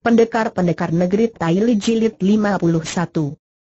Pendekar-pendekar negeri Taili Jilid 51.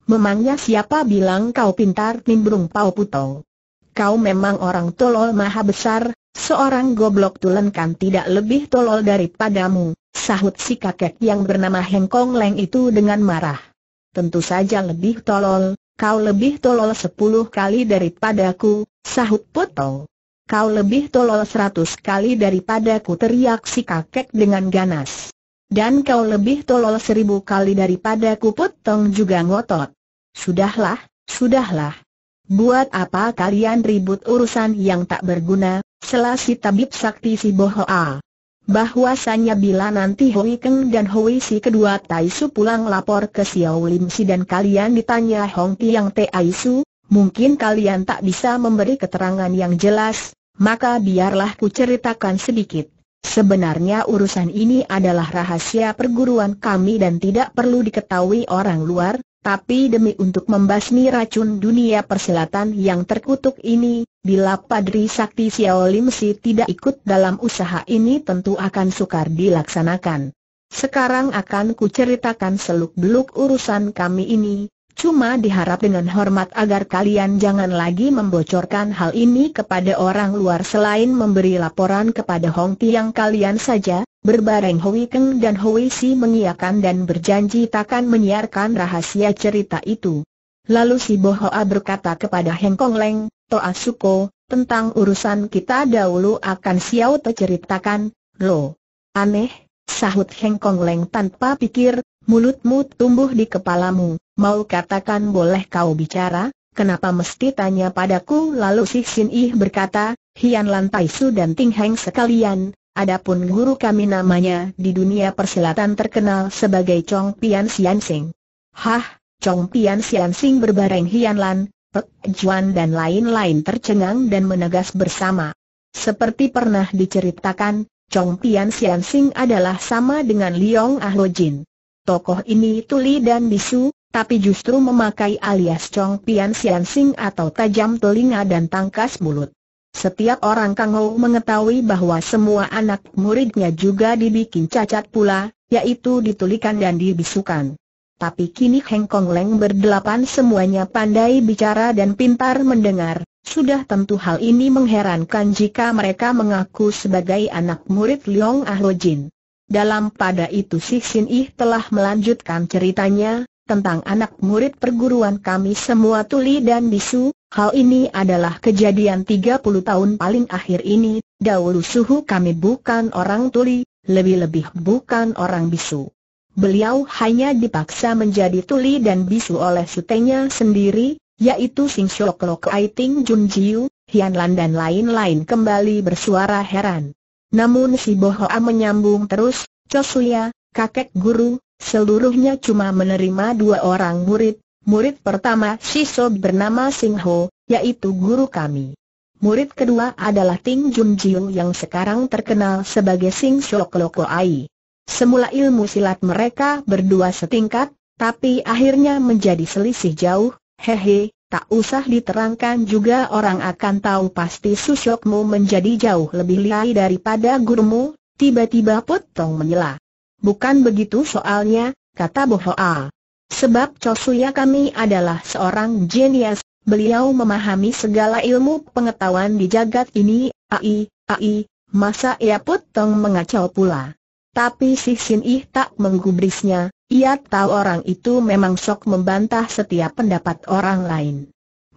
Memangnya siapa bilang kau pintar nimbrung pau putong? Kau memang orang tolol maha besar, seorang goblok tulen kan tidak lebih tolol daripadamu, sahut si kakek yang bernama Hengkong Kong Leng itu dengan marah. Tentu saja lebih tolol, kau lebih tolol sepuluh kali daripadaku, sahut Putong. Kau lebih tolol seratus kali daripadaku teriak si kakek dengan ganas. Dan kau lebih tolol seribu kali daripada kuput tong juga ngotot. Sudahlah, sudahlah. Buat apa kalian ribut urusan yang tak berguna, selasi tabib sakti si bohoa. Bahwasannya bila nanti Hui Keng dan Hui Si kedua Tai Su pulang lapor ke Xiao Lim Si dan kalian ditanya Hong Tiang Tai Su, mungkin kalian tak bisa memberi keterangan yang jelas, maka biarlah ku ceritakan sedikit. Sebenarnya urusan ini adalah rahasia perguruan kami dan tidak perlu diketahui orang luar, tapi demi untuk membasmi racun dunia perselatan yang terkutuk ini, bila Padri Sakti Xiao Lim tidak ikut dalam usaha ini tentu akan sukar dilaksanakan. Sekarang akan kuceritakan seluk-beluk urusan kami ini, Cuma diharap dengan hormat agar kalian jangan lagi membocorkan hal ini kepada orang luar selain memberi laporan kepada Hong Tiang kalian saja, berbareng Hui Keng dan Hui Si mengiakan dan berjanji takkan menyiarkan rahasia cerita itu. Lalu si Bohoa berkata kepada Heng Kong Leng, Toa Suko, tentang urusan kita dahulu akan Xiao terceritakan, lo. Aneh, sahut Heng Kong Leng tanpa pikir, mulutmu tumbuh di kepalamu, mau katakan boleh kau bicara, kenapa mesti tanya padaku? Lalu si Xin Yi berkata, Hian Lan, Tai Su dan Ting Heng sekalian, adapun guru kami namanya di dunia persilatan terkenal sebagai Chong Pian Sian Sing. Hah, Chong Pian Sian Sing berbareng Hian Lan, Pek Juan dan lain-lain tercengang dan menegas bersama. Seperti pernah diceritakan, Chong Pian Sian Sing adalah sama dengan Liong Ahlo Jin tokoh ini tuli dan bisu, tapi justru memakai alias Chong Pian Sian Sing atau tajam telinga dan tangkas mulut. Setiap orang Kang Hou mengetahui bahwa semua anak muridnya juga dibikin cacat pula, yaitu ditulikan dan dibisukan. Tapi kini Heng Kong Leng berdelapan semuanya pandai bicara dan pintar mendengar, sudah tentu hal ini mengherankan jika mereka mengaku sebagai anak murid Leong Ah Jin. Dalam pada itu si Sin Ih telah melanjutkan ceritanya, tentang anak murid perguruan kami semua tuli dan bisu, hal ini adalah kejadian 30 tahun paling akhir ini, dahulu suhu kami bukan orang tuli, lebih-lebih bukan orang bisu. Beliau hanya dipaksa menjadi tuli dan bisu oleh sutenya sendiri, yaitu Sing Shok Lok Ai Jun Jiu, Hian Lan dan lain-lain kembali bersuara heran. Namun si Bohoa menyambung terus, Cosuya, kakek guru, seluruhnya cuma menerima dua orang murid, murid pertama si Sob bernama Singho, yaitu guru kami. Murid kedua adalah Ting Jun Jiu yang sekarang terkenal sebagai Sing Shok Loko Ai. Semula ilmu silat mereka berdua setingkat, tapi akhirnya menjadi selisih jauh, hehe, Tak usah diterangkan juga orang akan tahu pasti susokmu menjadi jauh lebih liai daripada gurumu, tiba-tiba Putong menyela. Bukan begitu soalnya, kata Bohoa. Sebab Chosuya kami adalah seorang jenius, beliau memahami segala ilmu pengetahuan di jagat ini, ai, ai, masa ia ya Putong mengacau pula. Tapi si Sin Ih tak menggubrisnya, ia tahu orang itu memang sok membantah setiap pendapat orang lain.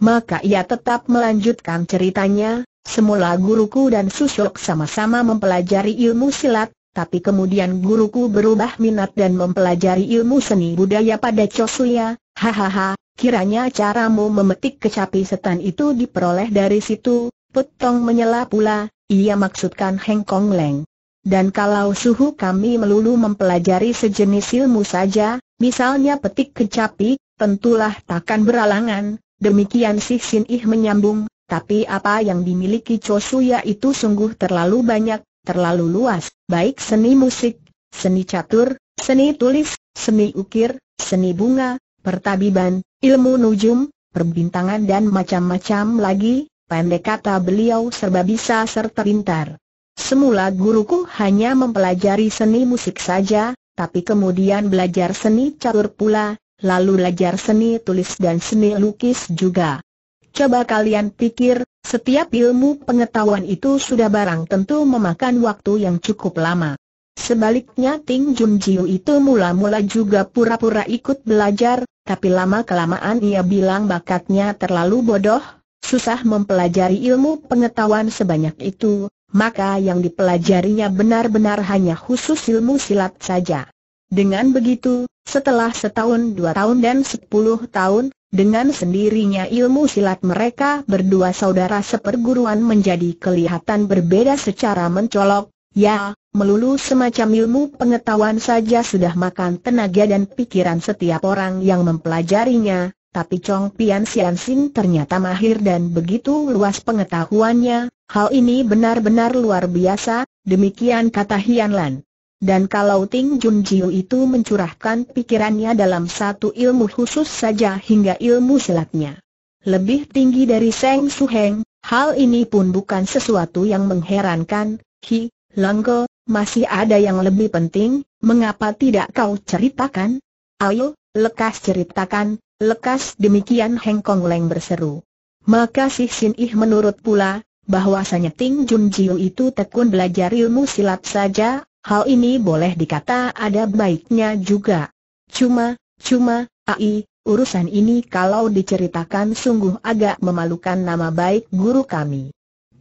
Maka ia tetap melanjutkan ceritanya, semula guruku dan susuk sama-sama mempelajari ilmu silat, tapi kemudian guruku berubah minat dan mempelajari ilmu seni budaya pada Chosuya, hahaha, kiranya caramu memetik kecapi setan itu diperoleh dari situ, Petong menyela pula, ia maksudkan Heng Kong Leng. Dan kalau suhu kami melulu mempelajari sejenis ilmu saja, misalnya petik kecapi, tentulah takkan beralangan, demikian si Sin Ih menyambung, tapi apa yang dimiliki Chosuya itu sungguh terlalu banyak, terlalu luas, baik seni musik, seni catur, seni tulis, seni ukir, seni bunga, pertabiban, ilmu nujum, perbintangan dan macam-macam lagi, pendek kata beliau serba bisa serta pintar. Semula guruku hanya mempelajari seni musik saja, tapi kemudian belajar seni catur pula, lalu belajar seni tulis dan seni lukis juga. Coba kalian pikir, setiap ilmu pengetahuan itu sudah barang tentu memakan waktu yang cukup lama. Sebaliknya Ting Jun Jiu itu mula-mula juga pura-pura ikut belajar, tapi lama-kelamaan ia bilang bakatnya terlalu bodoh, susah mempelajari ilmu pengetahuan sebanyak itu, maka yang dipelajarinya benar-benar hanya khusus ilmu silat saja. Dengan begitu, setelah setahun dua tahun dan sepuluh tahun, dengan sendirinya ilmu silat mereka berdua saudara seperguruan menjadi kelihatan berbeda secara mencolok, ya, melulu semacam ilmu pengetahuan saja sudah makan tenaga dan pikiran setiap orang yang mempelajarinya, tapi Chong Pian Sian Sing ternyata mahir dan begitu luas pengetahuannya, hal ini benar-benar luar biasa, demikian kata Hian Lan. Dan kalau Ting Jun Jiu itu mencurahkan pikirannya dalam satu ilmu khusus saja hingga ilmu silatnya lebih tinggi dari Seng Su Heng, hal ini pun bukan sesuatu yang mengherankan, Hi, Langgo, masih ada yang lebih penting, mengapa tidak kau ceritakan? Ayo, lekas ceritakan, Lekas demikian Heng Kong Leng berseru. Maka si Sin Ih menurut pula, bahwasanya Ting Jun Jiu itu tekun belajar ilmu silat saja, hal ini boleh dikata ada baiknya juga. Cuma, cuma, ai, urusan ini kalau diceritakan sungguh agak memalukan nama baik guru kami.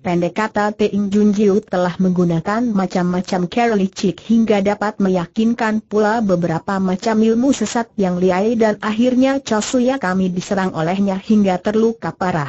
Pendek kata Jun Junjiu telah menggunakan macam-macam Kerilicik hingga dapat meyakinkan pula beberapa macam ilmu sesat yang liai dan akhirnya Chosuya kami diserang olehnya hingga terluka parah.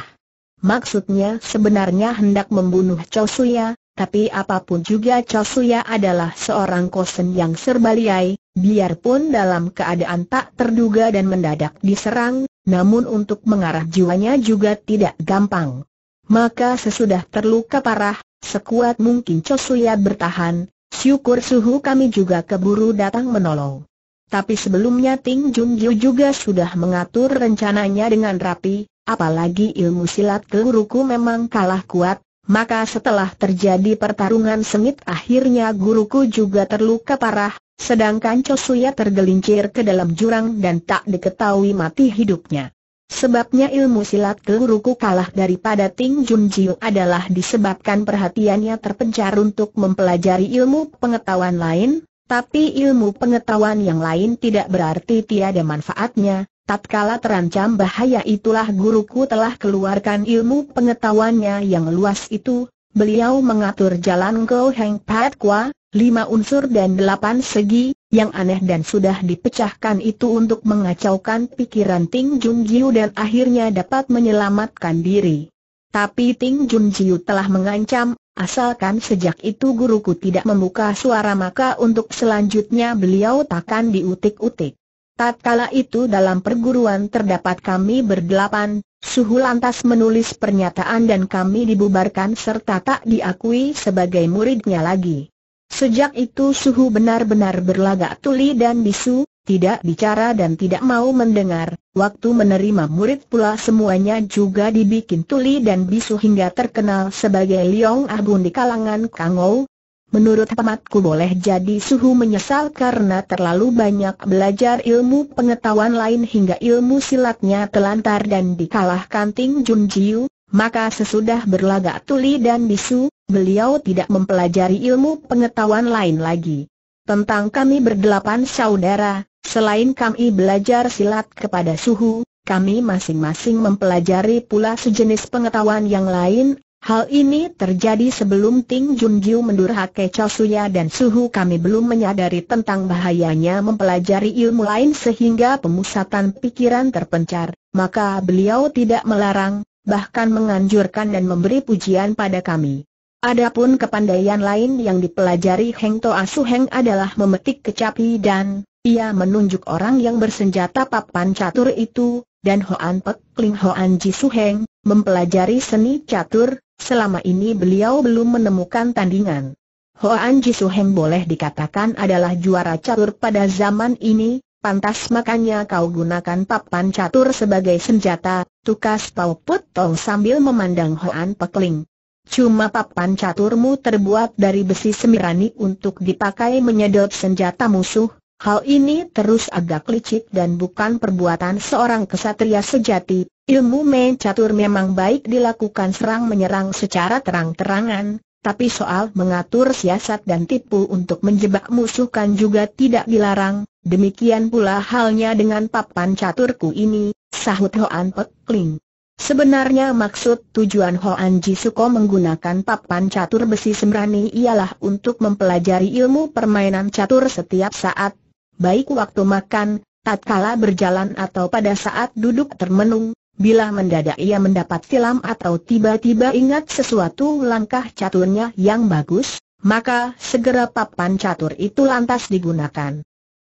Maksudnya sebenarnya hendak membunuh Chosuya, tapi apapun juga Chosuya adalah seorang kosen yang serba liai, biarpun dalam keadaan tak terduga dan mendadak diserang, namun untuk mengarah jiwanya juga tidak gampang. Maka sesudah terluka parah, sekuat mungkin Cosuya bertahan, syukur suhu kami juga keburu datang menolong. Tapi sebelumnya Ting Jung juga sudah mengatur rencananya dengan rapi, apalagi ilmu silat guruku memang kalah kuat, maka setelah terjadi pertarungan sengit akhirnya guruku juga terluka parah, sedangkan Cosuya tergelincir ke dalam jurang dan tak diketahui mati hidupnya. Sebabnya ilmu silat keluruku kalah daripada Ting Jun Jiu adalah disebabkan perhatiannya terpencar untuk mempelajari ilmu pengetahuan lain, tapi ilmu pengetahuan yang lain tidak berarti tiada manfaatnya, tatkala terancam bahaya itulah guruku telah keluarkan ilmu pengetahuannya yang luas itu, beliau mengatur jalan Go Heng Pat Kwa, lima unsur dan delapan segi, yang aneh dan sudah dipecahkan itu untuk mengacaukan pikiran Ting Jun Jiu dan akhirnya dapat menyelamatkan diri. Tapi Ting Jun Jiu telah mengancam, asalkan sejak itu guruku tidak membuka suara maka untuk selanjutnya beliau takkan diutik-utik. Tatkala itu dalam perguruan terdapat kami berdelapan, Suhu lantas menulis pernyataan dan kami dibubarkan serta tak diakui sebagai muridnya lagi. Sejak itu suhu benar-benar berlagak tuli dan bisu, tidak bicara dan tidak mau mendengar. Waktu menerima murid pula semuanya juga dibikin tuli dan bisu hingga terkenal sebagai Liong Abun di kalangan Kangou. Menurut pematku boleh jadi suhu menyesal karena terlalu banyak belajar ilmu pengetahuan lain hingga ilmu silatnya telantar dan dikalahkan Ting Jun Jiu, maka sesudah berlagak tuli dan bisu, beliau tidak mempelajari ilmu pengetahuan lain lagi. Tentang kami berdelapan saudara, selain kami belajar silat kepada suhu, kami masing-masing mempelajari pula sejenis pengetahuan yang lain Hal ini terjadi sebelum Ting Junjiu mendurhake Chosuya dan Suhu kami belum menyadari tentang bahayanya mempelajari ilmu lain sehingga pemusatan pikiran terpencar, maka beliau tidak melarang, bahkan menganjurkan dan memberi pujian pada kami. Adapun kepandaian lain yang dipelajari Heng Toa Su Heng adalah memetik kecapi dan ia menunjuk orang yang bersenjata papan catur itu, dan Hoan Pek Ling Hoan Ji Su Heng, mempelajari seni catur, selama ini beliau belum menemukan tandingan. Hoan Ji Su Heng boleh dikatakan adalah juara catur pada zaman ini, Pantas makanya kau gunakan papan catur sebagai senjata, tukas Pau Put Tong sambil memandang Hoan Pekling. Cuma papan caturmu terbuat dari besi semirani untuk dipakai menyedot senjata musuh, hal ini terus agak licik dan bukan perbuatan seorang kesatria sejati, ilmu main catur memang baik dilakukan serang-menyerang secara terang-terangan, tapi soal mengatur siasat dan tipu untuk menjebak musuh kan juga tidak dilarang, Demikian pula halnya dengan papan caturku ini, sahut Hoan Pek Ling. Sebenarnya maksud tujuan Hoan Jisuko menggunakan papan catur besi sembrani ialah untuk mempelajari ilmu permainan catur setiap saat, baik waktu makan, tatkala berjalan atau pada saat duduk termenung, bila mendadak ia mendapat silam atau tiba-tiba ingat sesuatu langkah caturnya yang bagus, maka segera papan catur itu lantas digunakan.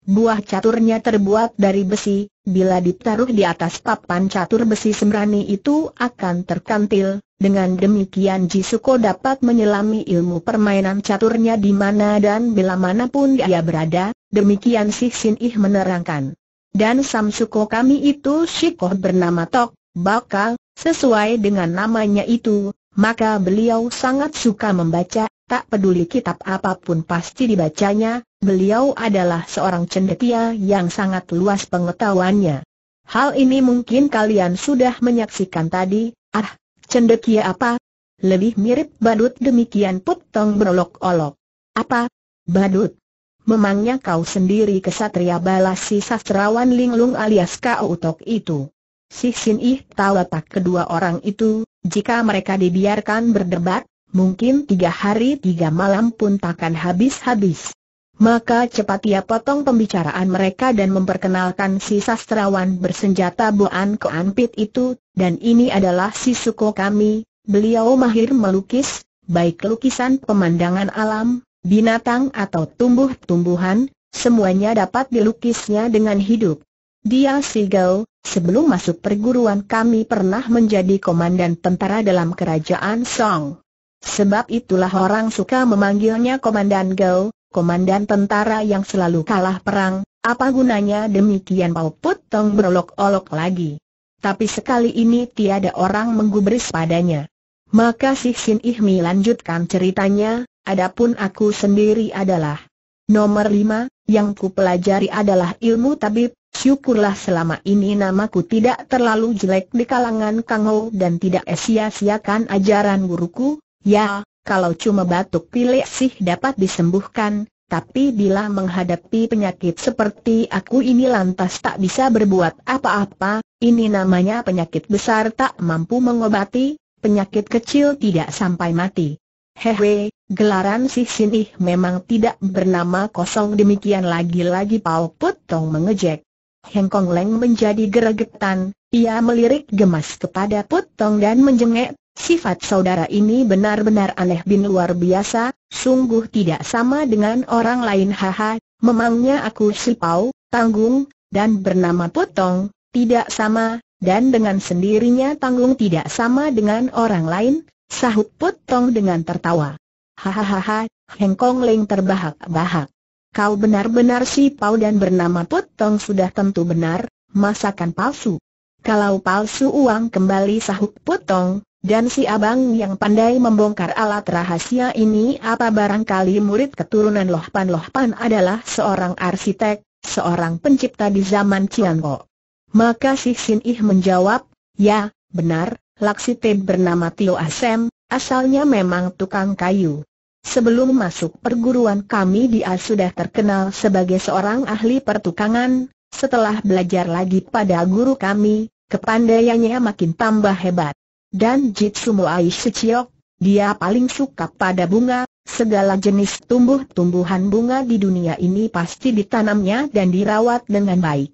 Buah caturnya terbuat dari besi, bila ditaruh di atas papan catur besi sembrani itu akan terkantil, dengan demikian Jisuko dapat menyelami ilmu permainan caturnya di mana dan bila manapun dia berada, demikian si Sin Ih menerangkan. Dan Samsuko kami itu Shikoh bernama Tok, bakal. sesuai dengan namanya itu, maka beliau sangat suka membaca, tak peduli kitab apapun pasti dibacanya, beliau adalah seorang cendekia yang sangat luas pengetahuannya. Hal ini mungkin kalian sudah menyaksikan tadi, ah, cendekia apa? Lebih mirip badut demikian putong berolok-olok. Apa? Badut? Memangnya kau sendiri kesatria balas si sastrawan linglung alias kau utok itu. Si Sin Ih tahu tak kedua orang itu, jika mereka dibiarkan berdebat, mungkin tiga hari tiga malam pun takkan habis-habis. Maka cepat ia potong pembicaraan mereka dan memperkenalkan si sastrawan bersenjata Boan anpit itu, dan ini adalah si suku kami, beliau mahir melukis, baik lukisan pemandangan alam, binatang atau tumbuh-tumbuhan, semuanya dapat dilukisnya dengan hidup. Dia Sigau, sebelum masuk perguruan kami pernah menjadi komandan tentara dalam kerajaan Song. Sebab itulah orang suka memanggilnya Komandan Gao, komandan tentara yang selalu kalah perang, apa gunanya demikian Pau Put Tong berolok-olok lagi. Tapi sekali ini tiada orang menggubris padanya. Maka si Sin Ihmi lanjutkan ceritanya, adapun aku sendiri adalah Nomor lima, yang ku pelajari adalah ilmu tabib, syukurlah selama ini namaku tidak terlalu jelek di kalangan Kang Ho dan tidak sia-siakan ajaran guruku, ya, kalau cuma batuk pilek sih dapat disembuhkan, tapi bila menghadapi penyakit seperti aku ini lantas tak bisa berbuat apa-apa, ini namanya penyakit besar tak mampu mengobati, penyakit kecil tidak sampai mati. Hehe, gelaran si Sinih memang tidak bernama kosong demikian lagi-lagi Paul Putong mengejek. Heng Kong Leng menjadi geregetan, ia melirik gemas kepada Putong dan menjengek, Sifat saudara ini benar-benar aneh bin luar biasa, sungguh tidak sama dengan orang lain haha, memangnya aku si pau tanggung, dan bernama potong, tidak sama, dan dengan sendirinya tanggung tidak sama dengan orang lain, sahut potong dengan tertawa. Hahaha, Heng Kong Leng terbahak-bahak. Kau benar-benar si pau dan bernama potong sudah tentu benar, masakan palsu. Kalau palsu uang kembali sahut potong, dan si abang yang pandai membongkar alat rahasia ini apa barangkali murid keturunan Lohpan-Lohpan adalah seorang arsitek, seorang pencipta di zaman Ciango. Maka si Sin Ih menjawab, ya, benar, Laksite bernama Tio Asem, asalnya memang tukang kayu. Sebelum masuk perguruan kami dia sudah terkenal sebagai seorang ahli pertukangan, setelah belajar lagi pada guru kami, kepandaiannya makin tambah hebat dan Jitsu Moai Shichiok, dia paling suka pada bunga, segala jenis tumbuh-tumbuhan bunga di dunia ini pasti ditanamnya dan dirawat dengan baik.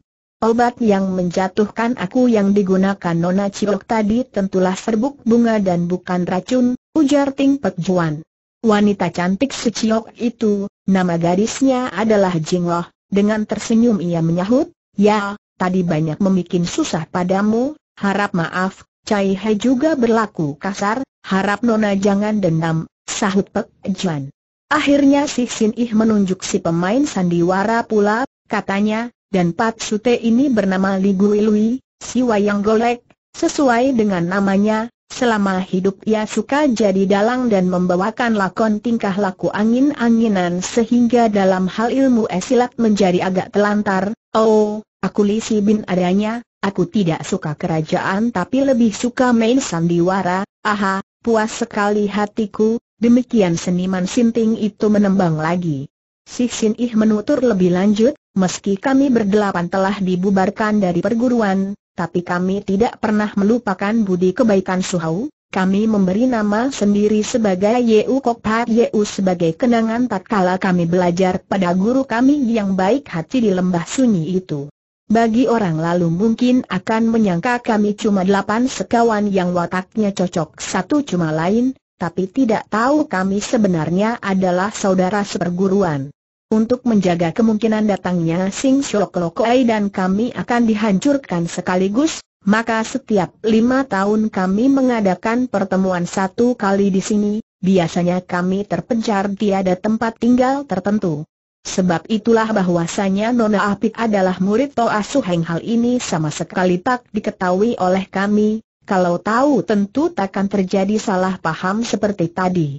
Obat yang menjatuhkan aku yang digunakan Nona Cilok tadi tentulah serbuk bunga dan bukan racun, ujar Ting Pek Juan. Wanita cantik Seciok itu, nama gadisnya adalah Jingloh, dengan tersenyum ia menyahut, Ya, tadi banyak membuat susah padamu, harap maaf, Cai He juga berlaku kasar, harap Nona jangan dendam, sahut Pek Juan. Akhirnya si Sin Ih menunjuk si pemain sandiwara pula, katanya, dan Pat Sute ini bernama Li Gui Lui, si wayang golek, sesuai dengan namanya, Selama hidup ia suka jadi dalang dan membawakan lakon tingkah laku angin-anginan sehingga dalam hal ilmu esilat menjadi agak telantar. Oh, aku Si bin adanya, Aku tidak suka kerajaan tapi lebih suka main sandiwara, aha, puas sekali hatiku, demikian seniman sinting itu menembang lagi. Si Sin Ih menutur lebih lanjut, meski kami berdelapan telah dibubarkan dari perguruan, tapi kami tidak pernah melupakan budi kebaikan Suhau, kami memberi nama sendiri sebagai Yeu Kok Pa Yeu sebagai kenangan tatkala kami belajar pada guru kami yang baik hati di lembah sunyi itu. Bagi orang lalu mungkin akan menyangka kami cuma delapan sekawan yang wataknya cocok satu cuma lain, tapi tidak tahu kami sebenarnya adalah saudara seperguruan. Untuk menjaga kemungkinan datangnya Sing Shok Lokoai dan kami akan dihancurkan sekaligus, maka setiap lima tahun kami mengadakan pertemuan satu kali di sini, biasanya kami terpencar tiada tempat tinggal tertentu. Sebab itulah bahwasanya Nona Apik adalah murid Toa Suheng hal ini sama sekali tak diketahui oleh kami, kalau tahu tentu takkan terjadi salah paham seperti tadi.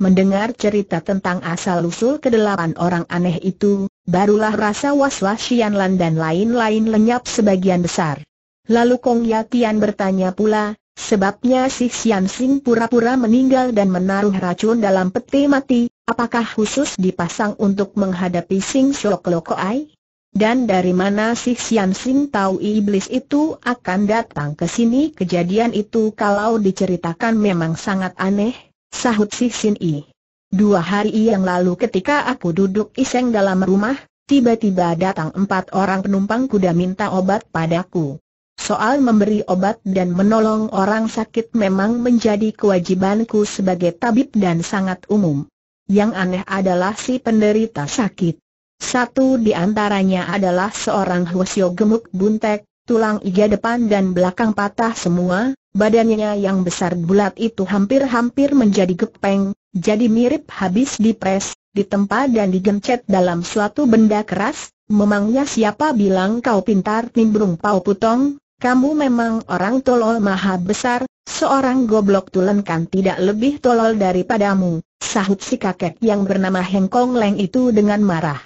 Mendengar cerita tentang asal-usul kedelapan orang aneh itu, barulah rasa was-was Xianlan dan lain-lain lenyap sebagian besar. Lalu Kong Yatian bertanya pula, Sebabnya si Xian Sing pura-pura meninggal dan menaruh racun dalam peti mati, apakah khusus dipasang untuk menghadapi Sing Shok Ai? Dan dari mana si Xian Sing tahu iblis itu akan datang ke sini? Kejadian itu kalau diceritakan memang sangat aneh, sahut si Xin I. Dua hari yang lalu ketika aku duduk iseng dalam rumah, tiba-tiba datang empat orang penumpang kuda minta obat padaku. Soal memberi obat dan menolong orang sakit memang menjadi kewajibanku sebagai tabib dan sangat umum. Yang aneh adalah si penderita sakit. Satu di antaranya adalah seorang Hwasyo gemuk buntek, tulang iga depan dan belakang patah semua, badannya yang besar bulat itu hampir-hampir menjadi gepeng, jadi mirip habis dipres, ditempa dan digencet dalam suatu benda keras, Memangnya siapa bilang kau pintar nimbrung pau putong, kamu memang orang tolol maha besar, seorang goblok tulen kan tidak lebih tolol daripadamu, sahut si kakek yang bernama Heng Kong Leng itu dengan marah.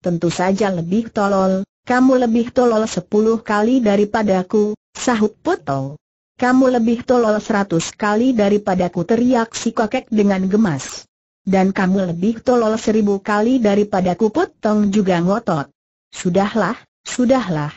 Tentu saja lebih tolol, kamu lebih tolol sepuluh kali daripadaku, sahut Putong. Kamu lebih tolol seratus kali daripadaku teriak si kakek dengan gemas. Dan kamu lebih tolol seribu kali daripadaku Putong juga ngotot. Sudahlah, sudahlah,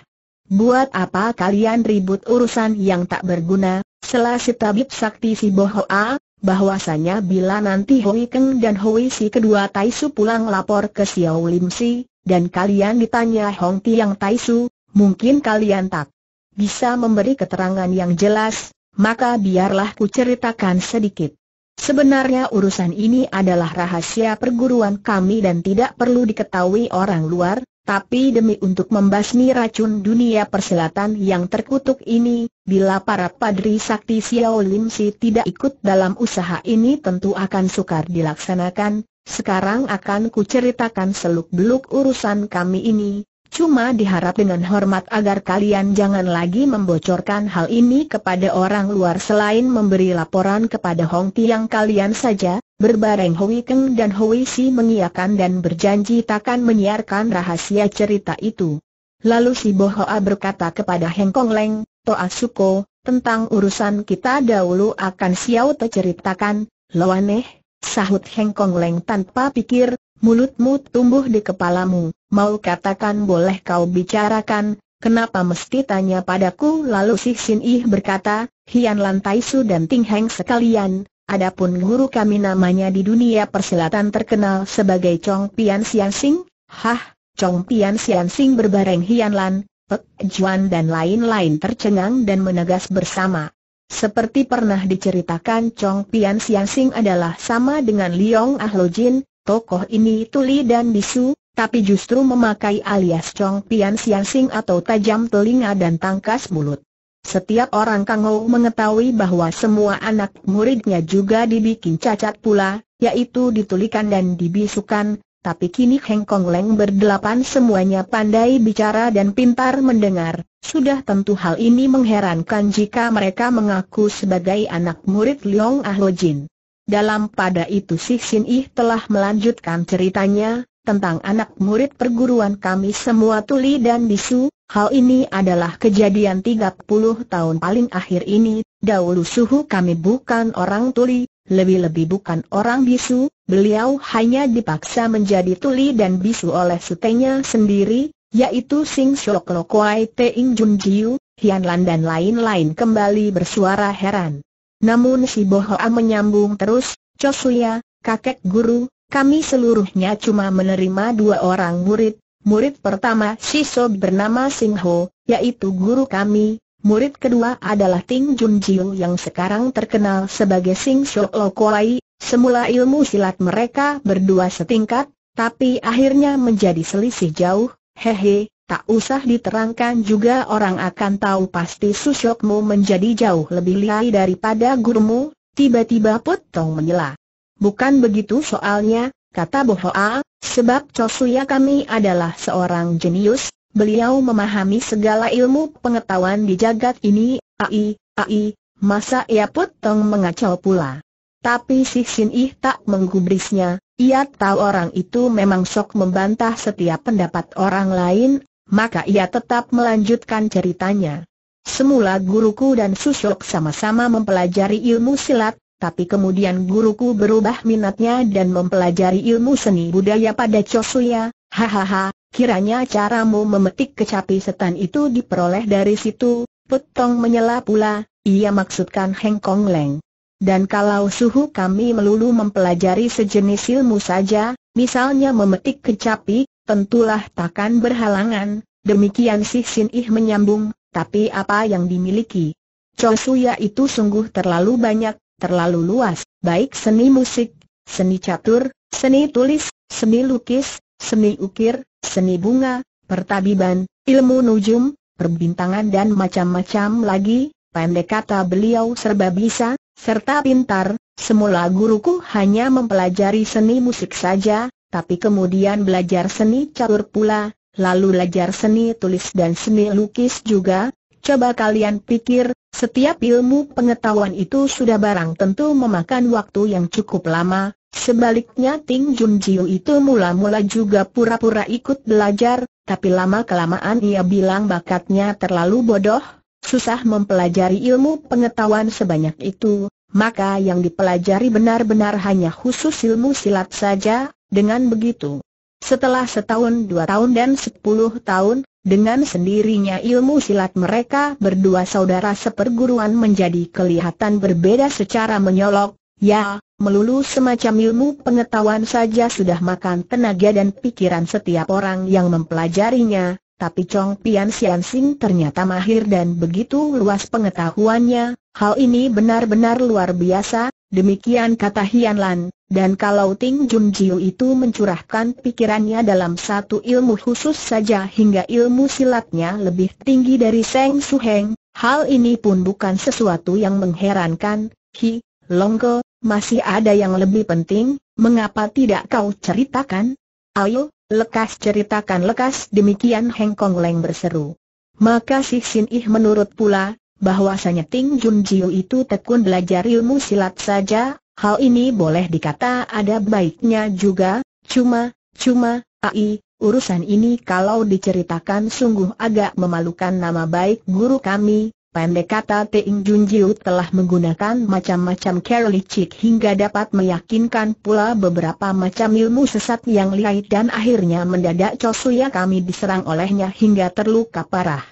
Buat apa kalian ribut urusan yang tak berguna, selasi tabib sakti si Bohoa, bahwasanya bila nanti Hui Keng dan Hui Si kedua Taisu pulang lapor ke Xiao Lim Si, dan kalian ditanya Hong Tiang Taisu, mungkin kalian tak bisa memberi keterangan yang jelas, maka biarlah ku ceritakan sedikit. Sebenarnya urusan ini adalah rahasia perguruan kami dan tidak perlu diketahui orang luar, tapi demi untuk membasmi racun dunia perselatan yang terkutuk ini, bila para padri sakti Xiao Lim Si tidak ikut dalam usaha ini tentu akan sukar dilaksanakan, sekarang akan kuceritakan seluk-beluk urusan kami ini, Cuma diharap dengan hormat agar kalian jangan lagi membocorkan hal ini kepada orang luar selain memberi laporan kepada Hong Tiang kalian saja, Berbareng Hui Keng dan Hui Si mengiakan dan berjanji takkan menyiarkan rahasia cerita itu. Lalu si Bohoa berkata kepada Heng Kong Leng, Toa Suko, tentang urusan kita dahulu akan Xiao Te ceritakan, Lawaneh, sahut Heng Kong Leng tanpa pikir, mulutmu tumbuh di kepalamu, mau katakan boleh kau bicarakan, Kenapa mesti tanya padaku? Lalu si Sin Ih berkata, Hian Lantai Su dan Ting Heng sekalian, Adapun guru kami namanya di dunia persilatan terkenal sebagai Chong Pian Sian Sing, hah, Chong Pian Sian Sing berbareng Hian Lan, Pek Juan dan lain-lain tercengang dan menegas bersama. Seperti pernah diceritakan Chong Pian Sian Sing adalah sama dengan Liong Lo Jin, tokoh ini tuli dan bisu, tapi justru memakai alias Chong Pian Sian Sing atau tajam telinga dan tangkas mulut. Setiap orang Kangou mengetahui bahwa semua anak muridnya juga dibikin cacat pula, yaitu ditulikan dan dibisukan, tapi kini Heng Kong Leng berdelapan semuanya pandai bicara dan pintar mendengar. Sudah tentu hal ini mengherankan jika mereka mengaku sebagai anak murid Leong Ahlo Jin. Dalam pada itu Si Sin Ih telah melanjutkan ceritanya, tentang anak murid perguruan kami semua tuli dan bisu, Hal ini adalah kejadian 30 tahun paling akhir ini, dahulu suhu kami bukan orang tuli, lebih-lebih bukan orang bisu, beliau hanya dipaksa menjadi tuli dan bisu oleh sutenya sendiri, yaitu Sing Shok Lo Te Teing Jun Jiu, Hian Lan dan lain-lain kembali bersuara heran. Namun si Bohoa menyambung terus, Cosuya, kakek guru, kami seluruhnya cuma menerima dua orang murid, Murid pertama si Sob bernama Sing Ho, yaitu guru kami. Murid kedua adalah Ting Jun Jiu yang sekarang terkenal sebagai Sing Shok Lo Kuai. Semula ilmu silat mereka berdua setingkat, tapi akhirnya menjadi selisih jauh. Hehe, tak usah diterangkan juga orang akan tahu pasti Susyokmu menjadi jauh lebih lihai daripada gurumu. Tiba-tiba Put menyela. Bukan begitu soalnya, kata Bohoa, sebab Chosuya kami adalah seorang jenius, beliau memahami segala ilmu pengetahuan di jagat ini, ai, ai, masa ia putong mengacau pula. Tapi si Sin Ih tak menggubrisnya, ia tahu orang itu memang sok membantah setiap pendapat orang lain, maka ia tetap melanjutkan ceritanya. Semula guruku dan Susuk sama-sama mempelajari ilmu silat, tapi kemudian guruku berubah minatnya dan mempelajari ilmu seni budaya pada Chosuya, hahaha, kiranya caramu memetik kecapi setan itu diperoleh dari situ, Petong menyela pula, ia maksudkan Heng Kong Leng. Dan kalau suhu kami melulu mempelajari sejenis ilmu saja, misalnya memetik kecapi, tentulah takkan berhalangan, demikian si Sin Ih menyambung, tapi apa yang dimiliki? Chosuya itu sungguh terlalu banyak, terlalu luas, baik seni musik, seni catur, seni tulis, seni lukis, seni ukir, seni bunga, pertabiban, ilmu nujum, perbintangan dan macam-macam lagi, pendek kata beliau serba bisa, serta pintar, semula guruku hanya mempelajari seni musik saja, tapi kemudian belajar seni catur pula, lalu belajar seni tulis dan seni lukis juga, Coba kalian pikir, setiap ilmu pengetahuan itu sudah barang tentu memakan waktu yang cukup lama, sebaliknya Ting Jun Jiu itu mula-mula juga pura-pura ikut belajar, tapi lama-kelamaan ia bilang bakatnya terlalu bodoh, susah mempelajari ilmu pengetahuan sebanyak itu, maka yang dipelajari benar-benar hanya khusus ilmu silat saja, dengan begitu setelah setahun dua tahun dan sepuluh tahun, dengan sendirinya ilmu silat mereka berdua saudara seperguruan menjadi kelihatan berbeda secara menyolok, ya, melulu semacam ilmu pengetahuan saja sudah makan tenaga dan pikiran setiap orang yang mempelajarinya, tapi Chong Pian Sian Sing ternyata mahir dan begitu luas pengetahuannya, hal ini benar-benar luar biasa, demikian kata Hian Lan, dan kalau Ting Jun Jiu itu mencurahkan pikirannya dalam satu ilmu khusus saja hingga ilmu silatnya lebih tinggi dari Seng Su Heng, hal ini pun bukan sesuatu yang mengherankan. Hi, Longge, masih ada yang lebih penting, mengapa tidak kau ceritakan? Ayo, lekas ceritakan lekas demikian Heng Kong Leng berseru. Maka si Sin Ih menurut pula, bahwasanya Ting Jun Jiu itu tekun belajar ilmu silat saja, Hal ini boleh dikata ada baiknya juga, cuma, cuma, ai, urusan ini kalau diceritakan sungguh agak memalukan nama baik guru kami, pendek kata Teing Junjiu telah menggunakan macam-macam kerlicik hingga dapat meyakinkan pula beberapa macam ilmu sesat yang lihai dan akhirnya mendadak Chosuya kami diserang olehnya hingga terluka parah.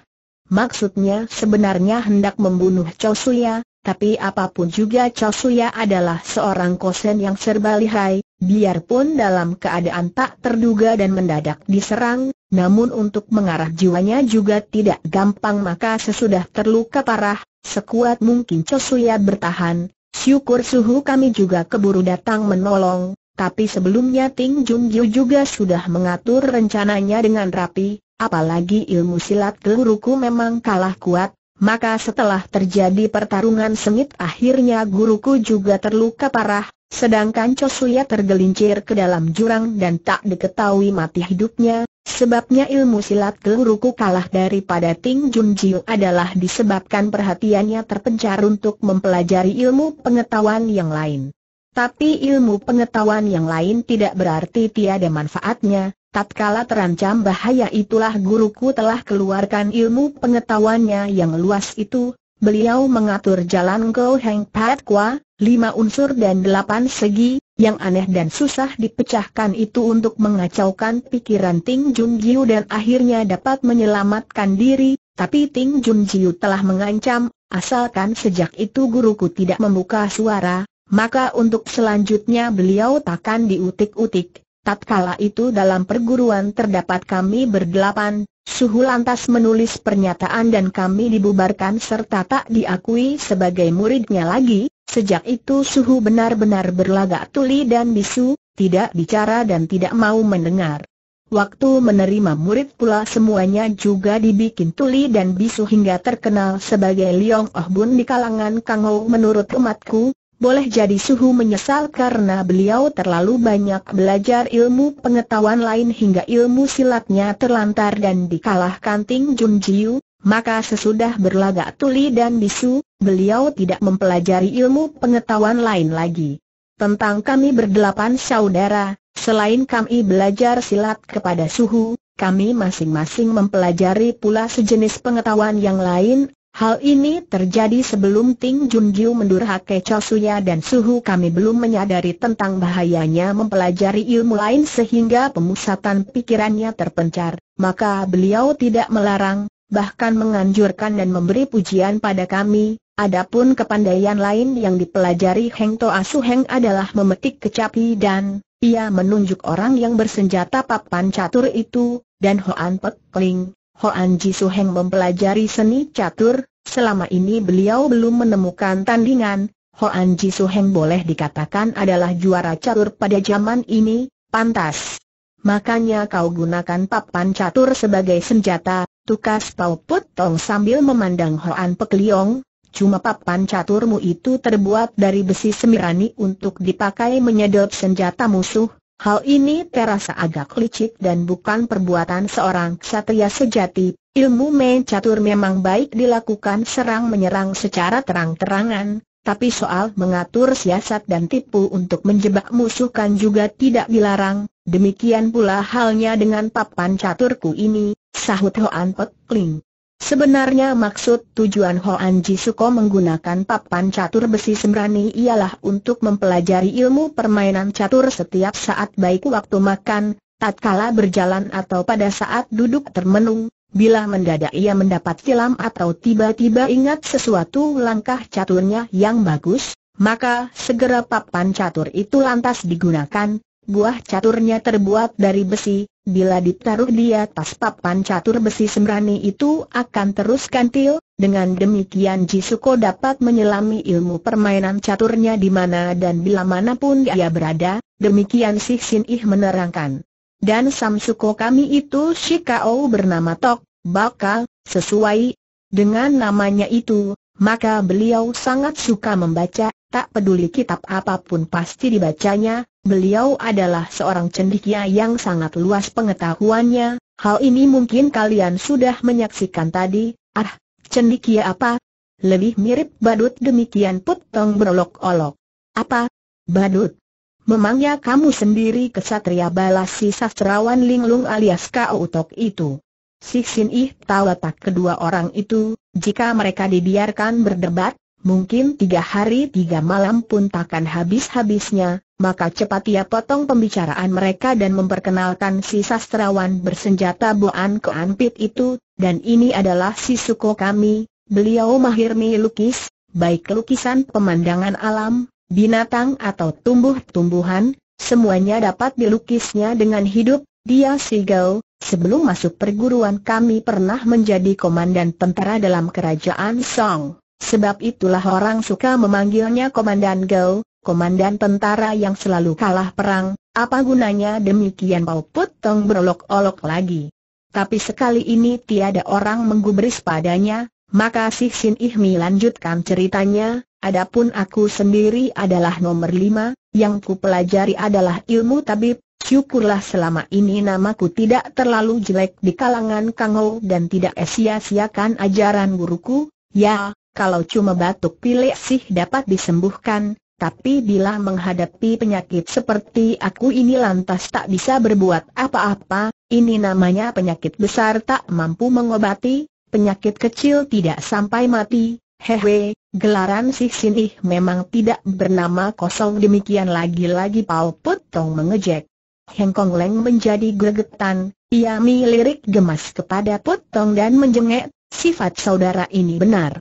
Maksudnya sebenarnya hendak membunuh Chosuya. Tapi apapun juga Chosuya adalah seorang kosen yang serba lihai, biarpun dalam keadaan tak terduga dan mendadak diserang, namun untuk mengarah jiwanya juga tidak gampang maka sesudah terluka parah, sekuat mungkin Chosuya bertahan, syukur suhu kami juga keburu datang menolong, tapi sebelumnya Ting Jung juga sudah mengatur rencananya dengan rapi, apalagi ilmu silat geluruku memang kalah kuat, maka setelah terjadi pertarungan sengit akhirnya guruku juga terluka parah, sedangkan Chosuya tergelincir ke dalam jurang dan tak diketahui mati hidupnya, sebabnya ilmu silat guruku kalah daripada Ting Junjiu adalah disebabkan perhatiannya terpencar untuk mempelajari ilmu pengetahuan yang lain. Tapi ilmu pengetahuan yang lain tidak berarti tiada manfaatnya, Tatkala terancam bahaya itulah guruku telah keluarkan ilmu pengetahuannya yang luas itu, beliau mengatur jalan Go Heng Pat Kwa, lima unsur dan delapan segi, yang aneh dan susah dipecahkan itu untuk mengacaukan pikiran Ting Jun Jiu dan akhirnya dapat menyelamatkan diri, tapi Ting Jun Jiu telah mengancam, asalkan sejak itu guruku tidak membuka suara, maka untuk selanjutnya beliau takkan diutik-utik tatkala itu dalam perguruan terdapat kami berdelapan, Suhu lantas menulis pernyataan dan kami dibubarkan serta tak diakui sebagai muridnya lagi, sejak itu Suhu benar-benar berlagak tuli dan bisu, tidak bicara dan tidak mau mendengar. Waktu menerima murid pula semuanya juga dibikin tuli dan bisu hingga terkenal sebagai Liong Oh ah Bun di kalangan Kang Ho menurut umatku, boleh jadi Suhu menyesal karena beliau terlalu banyak belajar ilmu pengetahuan lain hingga ilmu silatnya terlantar dan dikalahkan Ting Jun Jiu, maka sesudah berlagak Tuli dan Bisu, beliau tidak mempelajari ilmu pengetahuan lain lagi. Tentang kami berdelapan saudara, selain kami belajar silat kepada Suhu, kami masing-masing mempelajari pula sejenis pengetahuan yang lain, Hal ini terjadi sebelum Ting Junjiu mendurhake Chosuya dan Suhu kami belum menyadari tentang bahayanya mempelajari ilmu lain sehingga pemusatan pikirannya terpencar, maka beliau tidak melarang, bahkan menganjurkan dan memberi pujian pada kami. Adapun kepandaian lain yang dipelajari Heng Toa Heng adalah memetik kecapi dan ia menunjuk orang yang bersenjata papan catur itu, dan Hoan Pek Kling. Hoan Ji Heng mempelajari seni catur, selama ini beliau belum menemukan tandingan. Hoan Ji Heng boleh dikatakan adalah juara catur pada zaman ini, pantas. Makanya kau gunakan papan catur sebagai senjata, tukas Pau Put Tong sambil memandang Hoan Pek Liong, Cuma papan caturmu itu terbuat dari besi semirani untuk dipakai menyedot senjata musuh, Hal ini terasa agak licik dan bukan perbuatan seorang ksatria sejati. Ilmu main catur memang baik dilakukan serang-menyerang secara terang-terangan, tapi soal mengatur siasat dan tipu untuk menjebak musuh kan juga tidak dilarang. Demikian pula halnya dengan papan caturku ini, sahut Hoan Pek Kling. Sebenarnya maksud tujuan Hoan Ji Suko menggunakan papan catur besi sembrani ialah untuk mempelajari ilmu permainan catur setiap saat baik waktu makan, tatkala berjalan atau pada saat duduk termenung, bila mendadak ia mendapat tilam atau tiba-tiba ingat sesuatu langkah caturnya yang bagus, maka segera papan catur itu lantas digunakan, Buah caturnya terbuat dari besi, bila ditaruh di atas papan catur besi sembrani itu akan terus kantil, dengan demikian Jisuko dapat menyelami ilmu permainan caturnya di mana dan bila manapun dia berada, demikian Sik Sin Ih menerangkan. Dan Samsuko kami itu Shikao bernama Tok, bakal, sesuai dengan namanya itu, maka beliau sangat suka membaca, tak peduli kitab apapun pasti dibacanya, beliau adalah seorang cendikia yang sangat luas pengetahuannya, hal ini mungkin kalian sudah menyaksikan tadi, ah, cendikia apa? Lebih mirip badut demikian putong Tong berolok-olok. Apa? Badut? Memangnya kamu sendiri kesatria balas si sastrawan linglung alias Kau Tok itu? Si Xin Yi tahu tak kedua orang itu, jika mereka dibiarkan berdebat, mungkin tiga hari tiga malam pun takkan habis-habisnya, maka cepat ia potong pembicaraan mereka dan memperkenalkan si sastrawan bersenjata Boan ke anpit itu, dan ini adalah si suku kami, beliau mahir melukis, baik lukisan pemandangan alam, binatang atau tumbuh-tumbuhan, semuanya dapat dilukisnya dengan hidup, dia si Gau. sebelum masuk perguruan kami pernah menjadi komandan tentara dalam kerajaan Song. Sebab itulah orang suka memanggilnya Komandan Gau komandan tentara yang selalu kalah perang, apa gunanya demikian Pau Putong berolok-olok lagi. Tapi sekali ini tiada orang menggubris padanya, maka si Sin Ihmi lanjutkan ceritanya, adapun aku sendiri adalah nomor lima, yang ku pelajari adalah ilmu tabib, syukurlah selama ini namaku tidak terlalu jelek di kalangan kangau dan tidak sia-siakan ajaran guruku, ya, kalau cuma batuk pilek sih dapat disembuhkan, tapi bila menghadapi penyakit seperti aku ini lantas tak bisa berbuat apa-apa, ini namanya penyakit besar tak mampu mengobati, penyakit kecil tidak sampai mati, hehe, gelaran si Sinih memang tidak bernama kosong demikian lagi-lagi Paul Putong mengejek. Heng Kong Leng menjadi gregetan, ia melirik gemas kepada Putong dan menjengek, sifat saudara ini benar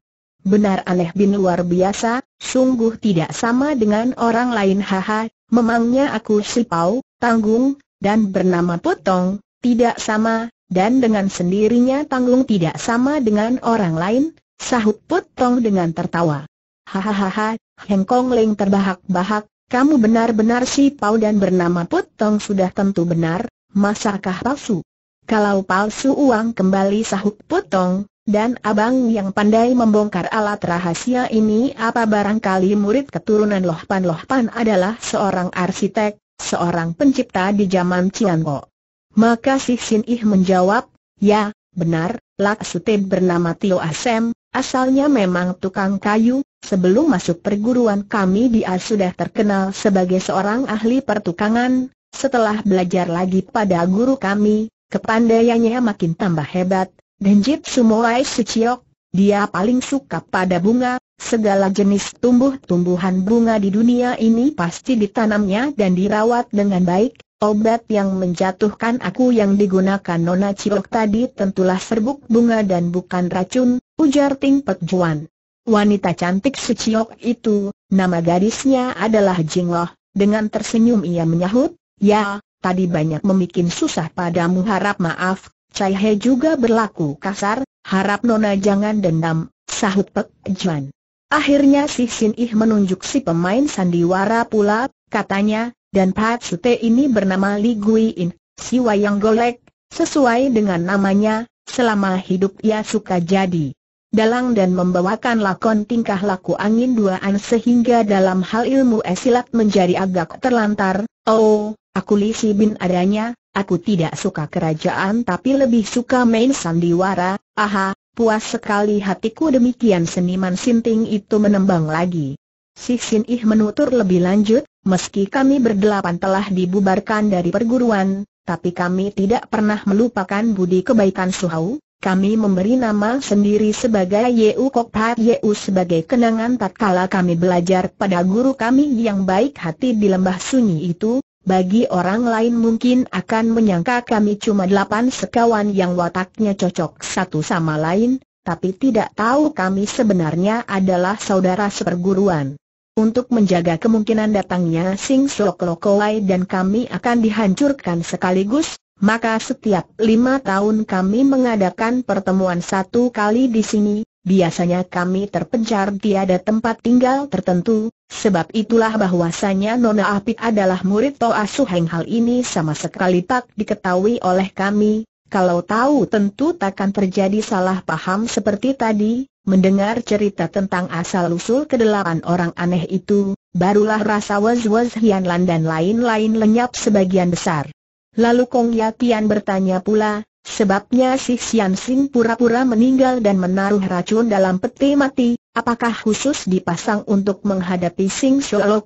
benar aneh bin luar biasa, sungguh tidak sama dengan orang lain haha, memangnya aku Si Pau, tanggung, dan bernama potong, tidak sama, dan dengan sendirinya tanggung tidak sama dengan orang lain, sahut potong dengan tertawa. Hahaha, Heng Kong Leng terbahak-bahak, kamu benar-benar Si Pau dan bernama potong sudah tentu benar, masakah palsu? Kalau palsu uang kembali sahut potong, dan abang yang pandai membongkar alat rahasia ini apa barangkali murid keturunan Lohpan Lohpan adalah seorang arsitek, seorang pencipta di zaman Ciango. Maka si Sin Ih menjawab, ya, benar, Lak Sute bernama Tio Asem, asalnya memang tukang kayu, sebelum masuk perguruan kami dia sudah terkenal sebagai seorang ahli pertukangan, setelah belajar lagi pada guru kami, kepandaiannya makin tambah hebat dan jip sumoai Suciok, dia paling suka pada bunga, segala jenis tumbuh-tumbuhan bunga di dunia ini pasti ditanamnya dan dirawat dengan baik, Obat yang menjatuhkan aku yang digunakan Nona Ciok tadi tentulah serbuk bunga dan bukan racun, ujar Ting Pek Juan. Wanita cantik Suciok itu, nama gadisnya adalah Loh, dengan tersenyum ia menyahut, Ya, tadi banyak memikin susah padamu harap maaf, Cai He juga berlaku kasar, harap Nona jangan dendam, sahut Pek Juan. Akhirnya si Sin Ih menunjuk si pemain sandiwara pula, katanya, dan Pak Sute ini bernama Li Gui In, si wayang golek, sesuai dengan namanya, selama hidup ia suka jadi. Dalang dan membawakan lakon tingkah laku angin duaan sehingga dalam hal ilmu esilat menjadi agak terlantar, oh, aku Li Si Bin adanya, Aku tidak suka kerajaan tapi lebih suka main sandiwara, aha, puas sekali hatiku demikian seniman sinting itu menembang lagi. Si Sin Ih menutur lebih lanjut, meski kami berdelapan telah dibubarkan dari perguruan, tapi kami tidak pernah melupakan budi kebaikan Suhau, kami memberi nama sendiri sebagai Yeu Kok Pat Yeu sebagai kenangan tak kala kami belajar pada guru kami yang baik hati di lembah sunyi itu, bagi orang lain mungkin akan menyangka kami cuma delapan sekawan yang wataknya cocok satu sama lain, tapi tidak tahu kami sebenarnya adalah saudara seperguruan. Untuk menjaga kemungkinan datangnya Sing Sok Lokowai dan kami akan dihancurkan sekaligus, maka setiap lima tahun kami mengadakan pertemuan satu kali di sini, biasanya kami terpencar tiada tempat tinggal tertentu, Sebab itulah bahwasanya Nona Apik adalah murid Toa Suheng hal ini sama sekali tak diketahui oleh kami, kalau tahu tentu takkan terjadi salah paham seperti tadi, mendengar cerita tentang asal-usul kedelapan orang aneh itu, barulah rasa was-was Hian Lan dan lain-lain lenyap sebagian besar. Lalu Kong Yatian bertanya pula, sebabnya si Xian pura-pura meninggal dan menaruh racun dalam peti mati, Apakah khusus dipasang untuk menghadapi Sing solo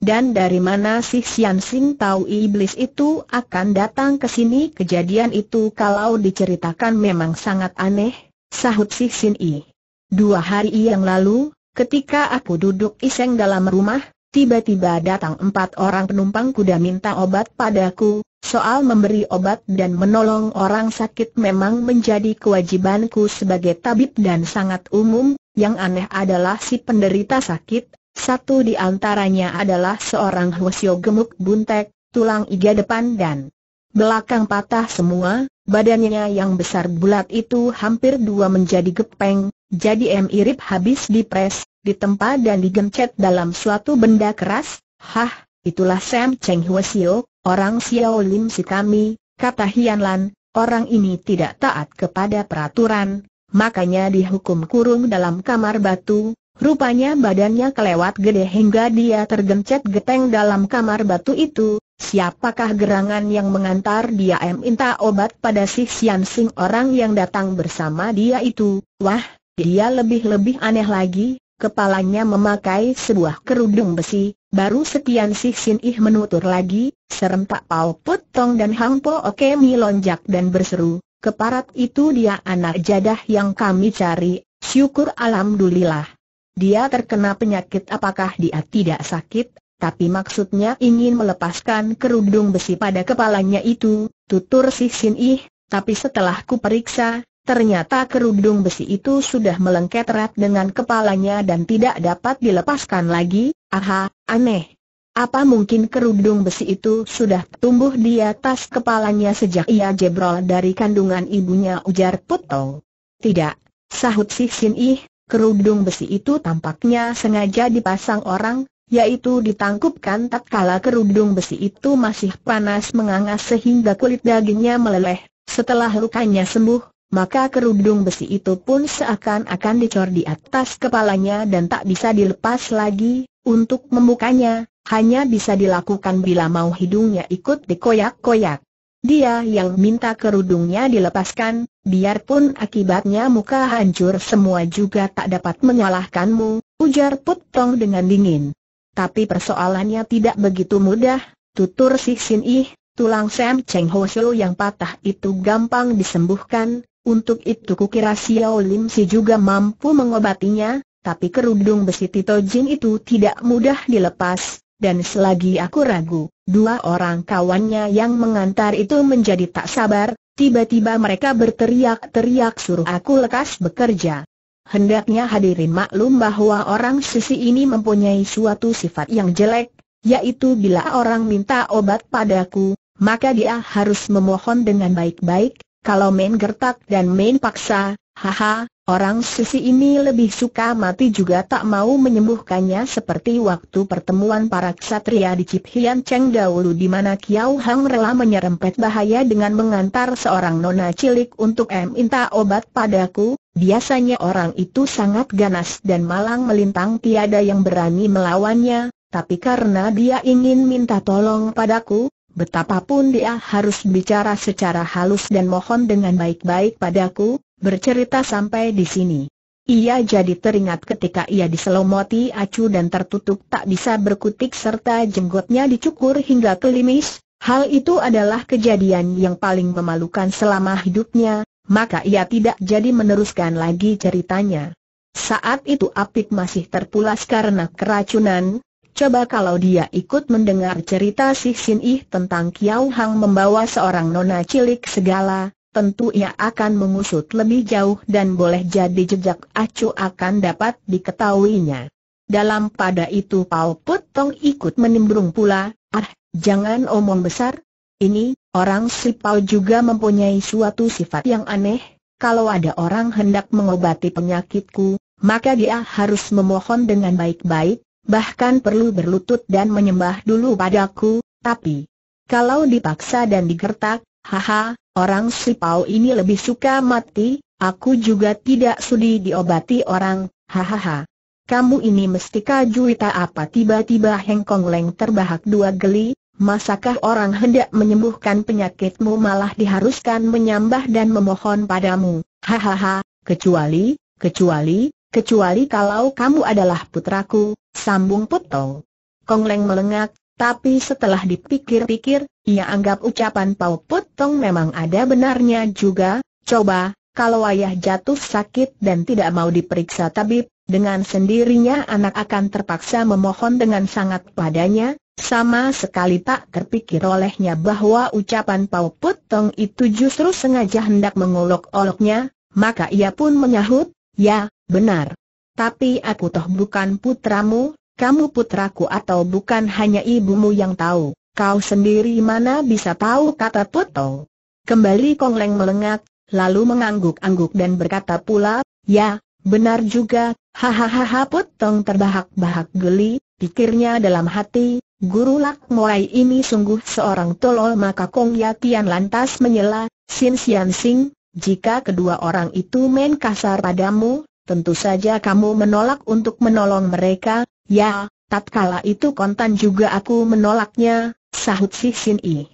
Dan dari mana si Xian Sing tahu iblis itu akan datang ke sini? Kejadian itu kalau diceritakan memang sangat aneh, sahut si Xin I. Dua hari yang lalu, ketika aku duduk iseng dalam rumah, tiba-tiba datang empat orang penumpang kuda minta obat padaku. Soal memberi obat dan menolong orang sakit memang menjadi kewajibanku sebagai tabib dan sangat umum, yang aneh adalah si penderita sakit, satu di antaranya adalah seorang Hwasyo gemuk buntek, tulang iga depan dan belakang patah semua, badannya yang besar bulat itu hampir dua menjadi gepeng, jadi M. Irip habis dipres, ditempa dan digencet dalam suatu benda keras, hah, itulah Sam Cheng Hwasyo, orang Xiao Lim si kami, kata Hian Lan, orang ini tidak taat kepada peraturan, makanya dihukum kurung dalam kamar batu, rupanya badannya kelewat gede hingga dia tergencet geteng dalam kamar batu itu, siapakah gerangan yang mengantar dia minta obat pada si Xian Xing orang yang datang bersama dia itu, wah, dia lebih-lebih aneh lagi, kepalanya memakai sebuah kerudung besi, baru sekian si Xin Ih menutur lagi, serempak Pao Put Tong dan Hang Po Oke Mi lonjak dan berseru, Keparat itu dia anak jadah yang kami cari, syukur alhamdulillah. Dia terkena penyakit apakah dia tidak sakit, tapi maksudnya ingin melepaskan kerudung besi pada kepalanya itu, tutur si Sin Ih, tapi setelah ku periksa, ternyata kerudung besi itu sudah melengket erat dengan kepalanya dan tidak dapat dilepaskan lagi, aha, aneh. Apa mungkin kerudung besi itu sudah tumbuh di atas kepalanya sejak ia jebrol dari kandungan ibunya ujar Puto? Tidak, sahut si Sin Ih, kerudung besi itu tampaknya sengaja dipasang orang, yaitu ditangkupkan tak kala kerudung besi itu masih panas menganga sehingga kulit dagingnya meleleh. Setelah lukanya sembuh, maka kerudung besi itu pun seakan-akan dicor di atas kepalanya dan tak bisa dilepas lagi, untuk membukanya, hanya bisa dilakukan bila mau hidungnya ikut dikoyak-koyak. Dia yang minta kerudungnya dilepaskan, biarpun akibatnya muka hancur semua juga tak dapat menyalahkanmu. ujar putong dengan dingin. Tapi persoalannya tidak begitu mudah, tutur si Sin Ih, tulang Sam Cheng Ho Shou yang patah itu gampang disembuhkan, untuk itu kukira Xiao Lim Si juga mampu mengobatinya, tapi kerudung besi Tito Jin itu tidak mudah dilepas, dan selagi aku ragu, dua orang kawannya yang mengantar itu menjadi tak sabar, tiba-tiba mereka berteriak-teriak suruh aku lekas bekerja. Hendaknya hadirin maklum bahwa orang sisi ini mempunyai suatu sifat yang jelek, yaitu bila orang minta obat padaku, maka dia harus memohon dengan baik-baik, kalau main gertak dan main paksa, haha, orang sisi ini lebih suka mati juga tak mau menyembuhkannya seperti waktu pertemuan para ksatria di Cip Cheng dahulu di mana Kiao Hang rela menyerempet bahaya dengan mengantar seorang nona cilik untuk minta obat padaku, biasanya orang itu sangat ganas dan malang melintang tiada yang berani melawannya, tapi karena dia ingin minta tolong padaku, Betapapun dia harus bicara secara halus dan mohon dengan baik-baik padaku, bercerita sampai di sini. Ia jadi teringat ketika ia diselomoti acu dan tertutup tak bisa berkutik serta jenggotnya dicukur hingga kelimis, hal itu adalah kejadian yang paling memalukan selama hidupnya, maka ia tidak jadi meneruskan lagi ceritanya. Saat itu Apik masih terpulas karena keracunan, Coba kalau dia ikut mendengar cerita si Sin Ih tentang Kiao Hang membawa seorang nona cilik segala, tentu ia akan mengusut lebih jauh dan boleh jadi jejak acu akan dapat diketahuinya. Dalam pada itu Paul Put Tong ikut menimbrung pula, ah, jangan omong besar. Ini, orang si Pao juga mempunyai suatu sifat yang aneh, kalau ada orang hendak mengobati penyakitku, maka dia harus memohon dengan baik-baik, bahkan perlu berlutut dan menyembah dulu padaku, tapi kalau dipaksa dan digertak, haha, orang Sipau ini lebih suka mati, aku juga tidak sudi diobati orang, hahaha. Kamu ini mesti kajuita apa tiba-tiba Hengkong Leng terbahak dua geli, masakah orang hendak menyembuhkan penyakitmu malah diharuskan menyambah dan memohon padamu, hahaha, kecuali, kecuali, kecuali kalau kamu adalah putraku, Sambung Puto. Leng melengak, tapi setelah dipikir-pikir, ia anggap ucapan Pau Putong memang ada benarnya juga, coba, kalau ayah jatuh sakit dan tidak mau diperiksa tabib, dengan sendirinya anak akan terpaksa memohon dengan sangat padanya, sama sekali tak terpikir olehnya bahwa ucapan Pau Putong itu justru sengaja hendak mengolok-oloknya, maka ia pun menyahut, ya, benar tapi aku toh bukan putramu, kamu putraku atau bukan hanya ibumu yang tahu, kau sendiri mana bisa tahu kata Toto. Kembali Kong Leng melengak, lalu mengangguk-angguk dan berkata pula, ya, benar juga, hahaha Potong terbahak-bahak geli, pikirnya dalam hati, Guru Lak Moai ini sungguh seorang tolol maka Kong Yatian lantas menyela, Sin Sian Sing, jika kedua orang itu main kasar padamu, tentu saja kamu menolak untuk menolong mereka, ya, tatkala itu kontan juga aku menolaknya, sahut si Sin I.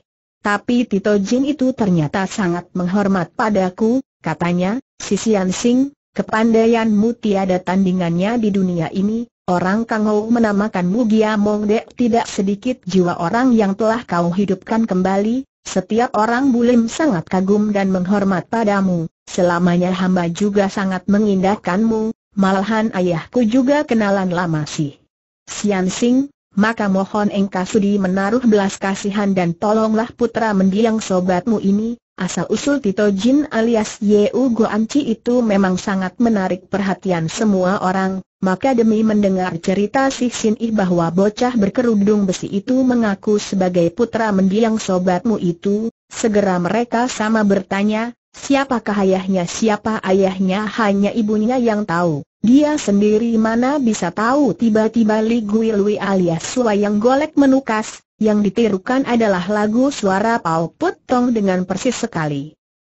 Tapi Tito Jin itu ternyata sangat menghormat padaku, katanya, si Sian Sing, kepandaianmu tiada tandingannya di dunia ini, orang Kangou menamakanmu Gia Dek tidak sedikit jiwa orang yang telah kau hidupkan kembali, setiap orang bulim sangat kagum dan menghormat padamu, Selamanya hamba juga sangat mengindahkanmu, malahan ayahku juga kenalan lama sih. Sian Sing, maka mohon engkau sudi menaruh belas kasihan dan tolonglah putra mendiang sobatmu ini, asal-usul Tito Jin alias Ye Yeu Chi itu memang sangat menarik perhatian semua orang, maka demi mendengar cerita si Sin Ih bahwa bocah berkerudung besi itu mengaku sebagai putra mendiang sobatmu itu, segera mereka sama bertanya, Siapakah ayahnya? Siapa ayahnya? Hanya ibunya yang tahu. Dia sendiri mana bisa tahu tiba-tiba Li Gui Lui alias yang golek menukas, yang ditirukan adalah lagu suara Pau Putong dengan persis sekali.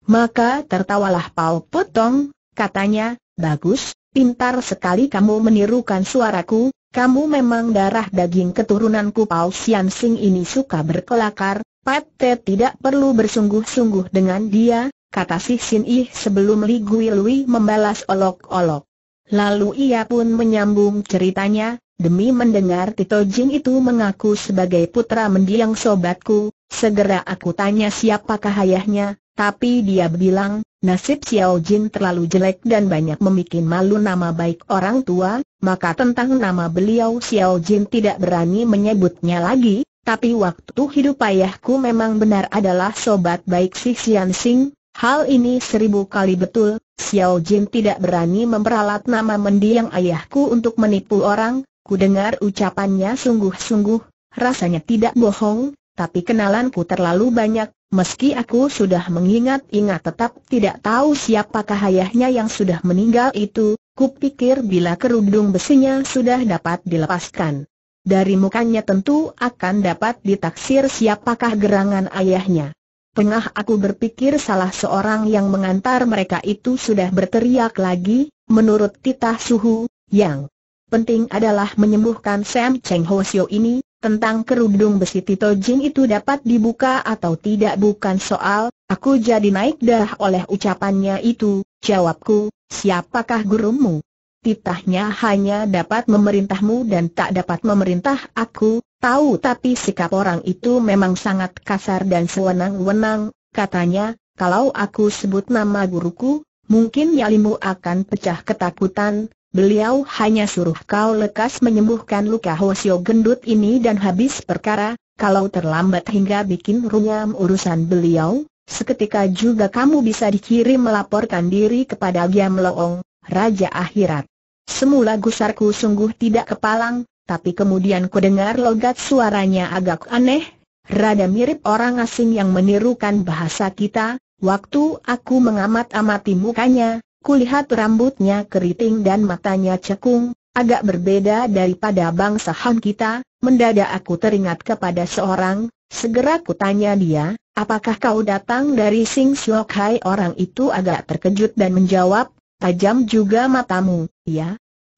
Maka tertawalah Pau Putong, katanya, bagus, pintar sekali kamu menirukan suaraku, kamu memang darah daging keturunanku Pao Xian Sing ini suka berkelakar, Pat Te tidak perlu bersungguh-sungguh dengan dia, kata si Sin Yi sebelum Li Gui Lui membalas olok-olok. Lalu ia pun menyambung ceritanya, demi mendengar Tito Jin itu mengaku sebagai putra mendiang sobatku, segera aku tanya siapakah ayahnya, tapi dia bilang, nasib Xiao Jin terlalu jelek dan banyak memikin malu nama baik orang tua, maka tentang nama beliau Xiao Jin tidak berani menyebutnya lagi, tapi waktu hidup ayahku memang benar adalah sobat baik si Xian Xing. Hal ini seribu kali betul, Xiao Jin tidak berani memperalat nama mendiang ayahku untuk menipu orang, ku dengar ucapannya sungguh-sungguh, rasanya tidak bohong, tapi kenalanku terlalu banyak, meski aku sudah mengingat-ingat tetap tidak tahu siapakah ayahnya yang sudah meninggal itu, ku pikir bila kerudung besinya sudah dapat dilepaskan. Dari mukanya tentu akan dapat ditaksir siapakah gerangan ayahnya. Tengah aku berpikir salah seorang yang mengantar mereka itu sudah berteriak lagi, menurut titah suhu, yang penting adalah menyembuhkan Sam Cheng Ho Sio ini, tentang kerudung besi Tito Jing itu dapat dibuka atau tidak bukan soal, aku jadi naik dah oleh ucapannya itu, jawabku, siapakah gurumu? titahnya hanya dapat memerintahmu dan tak dapat memerintah aku, tahu tapi sikap orang itu memang sangat kasar dan sewenang-wenang, katanya, kalau aku sebut nama guruku, mungkin nyalimu akan pecah ketakutan, beliau hanya suruh kau lekas menyembuhkan luka Hosio gendut ini dan habis perkara, kalau terlambat hingga bikin runyam urusan beliau, seketika juga kamu bisa dikirim melaporkan diri kepada Giam Loong, Raja Akhirat. Semula gusarku sungguh tidak kepalang, tapi kemudian ku dengar logat suaranya agak aneh, rada mirip orang asing yang menirukan bahasa kita. Waktu aku mengamat-amati mukanya, kulihat rambutnya keriting dan matanya cekung, agak berbeda daripada bangsa Han kita. Mendadak aku teringat kepada seorang, segera kutanya dia, apakah kau datang dari Sing Siok Hai? Orang itu agak terkejut dan menjawab, Tajam juga matamu, ya?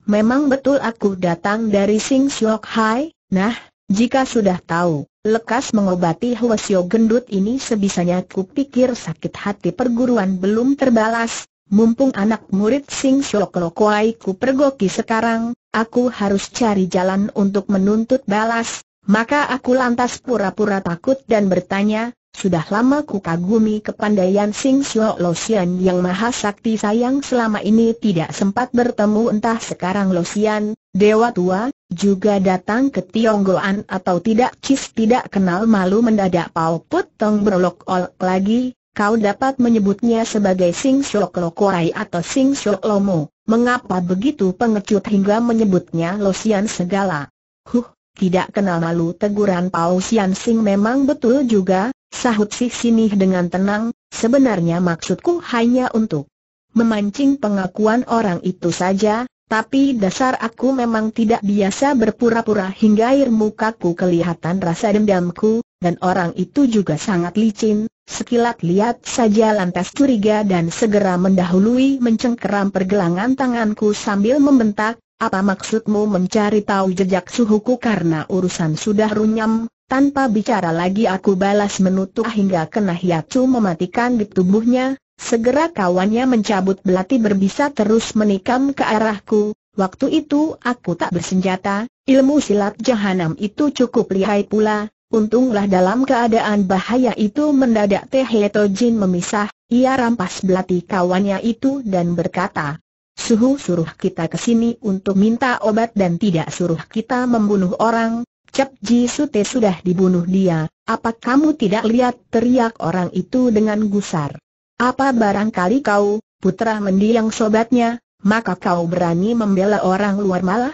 Memang betul aku datang dari Sing Siok Hai, nah, jika sudah tahu, lekas mengobati Hwasyo gendut ini sebisanya kupikir sakit hati perguruan belum terbalas, mumpung anak murid Sing Siok Lokwai ku pergoki sekarang, aku harus cari jalan untuk menuntut balas, maka aku lantas pura-pura takut dan bertanya, sudah lama ku kagumi kepandaian Sing Siok Lo Xian yang maha sakti sayang selama ini tidak sempat bertemu entah sekarang Lo Xian, Dewa Tua, juga datang ke Tionggoan atau tidak Cis tidak kenal malu mendadak Paul Put Tong berolok olok lagi, kau dapat menyebutnya sebagai Sing Siok Lo Korai atau Sing Lo Lomo, mengapa begitu pengecut hingga menyebutnya Losian segala? Huh, tidak kenal malu teguran Paul Sian Sing memang betul juga, Sahut si sinih dengan tenang, sebenarnya maksudku hanya untuk memancing pengakuan orang itu saja, tapi dasar aku memang tidak biasa berpura-pura hingga air mukaku kelihatan rasa dendamku, dan orang itu juga sangat licin, sekilat lihat saja lantas curiga dan segera mendahului mencengkeram pergelangan tanganku sambil membentak, apa maksudmu mencari tahu jejak suhuku karena urusan sudah runyam, tanpa bicara lagi aku balas menutup hingga kena hiacu mematikan di tubuhnya, segera kawannya mencabut belati berbisa terus menikam ke arahku, waktu itu aku tak bersenjata, ilmu silat jahanam itu cukup lihai pula, untunglah dalam keadaan bahaya itu mendadak Teh Heto Jin memisah, ia rampas belati kawannya itu dan berkata, Suhu suruh kita kesini untuk minta obat dan tidak suruh kita membunuh orang, Cap Ji Sute sudah dibunuh dia, apa kamu tidak lihat teriak orang itu dengan gusar? Apa barangkali kau, putra mendiang sobatnya, maka kau berani membela orang luar malah?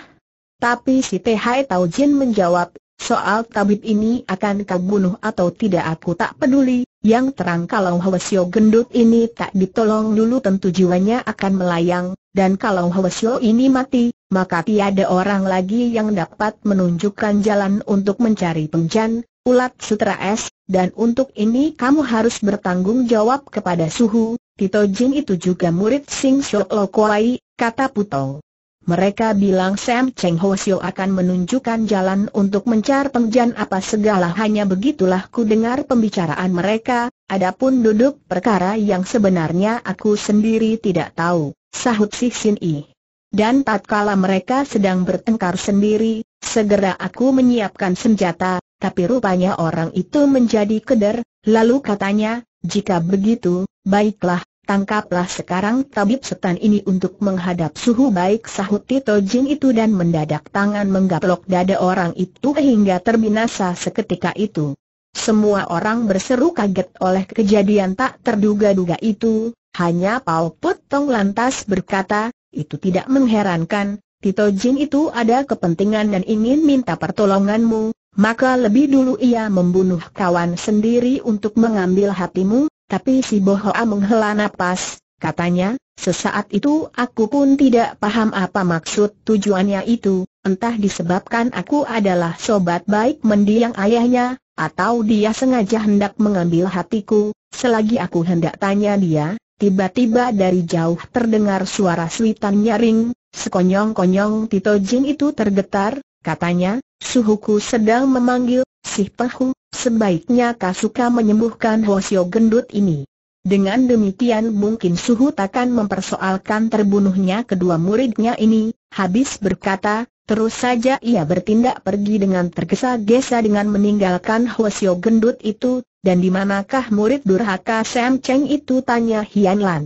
Tapi si Tehai Tau Jin menjawab, Soal tabib ini akan kau bunuh atau tidak aku tak peduli, yang terang kalau Hwasyo gendut ini tak ditolong dulu tentu jiwanya akan melayang, dan kalau Hwasyo ini mati, maka tiada orang lagi yang dapat menunjukkan jalan untuk mencari pengjan, ulat sutra es, dan untuk ini kamu harus bertanggung jawab kepada suhu, Tito Jin itu juga murid Sing Shok Lo kata Putong. Mereka bilang Sam Cheng Ho Xiu akan menunjukkan jalan untuk mencar pengjan apa segala hanya begitulah ku dengar pembicaraan mereka, adapun duduk perkara yang sebenarnya aku sendiri tidak tahu, sahut si Sin I. Dan tatkala mereka sedang bertengkar sendiri, segera aku menyiapkan senjata, tapi rupanya orang itu menjadi keder, lalu katanya, jika begitu, baiklah, Tangkaplah sekarang tabib setan ini untuk menghadap suhu baik sahut Tito Jin itu dan mendadak tangan menggaplok dada orang itu hingga terbinasa seketika itu. Semua orang berseru kaget oleh kejadian tak terduga-duga itu, hanya Pao Put lantas berkata, itu tidak mengherankan, Tito Jin itu ada kepentingan dan ingin minta pertolonganmu, maka lebih dulu ia membunuh kawan sendiri untuk mengambil hatimu, tapi si Bohoa menghela napas, katanya, sesaat itu aku pun tidak paham apa maksud tujuannya itu, entah disebabkan aku adalah sobat baik mendiang ayahnya, atau dia sengaja hendak mengambil hatiku, selagi aku hendak tanya dia, tiba-tiba dari jauh terdengar suara suitan nyaring, sekonyong-konyong Tito Jin itu tergetar, katanya, suhuku sedang memanggil, Si Pehu, sebaiknya Kasuka menyembuhkan Hosio gendut ini. Dengan demikian mungkin Suhu takkan mempersoalkan terbunuhnya kedua muridnya ini, habis berkata, terus saja ia bertindak pergi dengan tergesa-gesa dengan meninggalkan Hosio gendut itu, dan di manakah murid durhaka Sam Cheng itu tanya Hian Lan.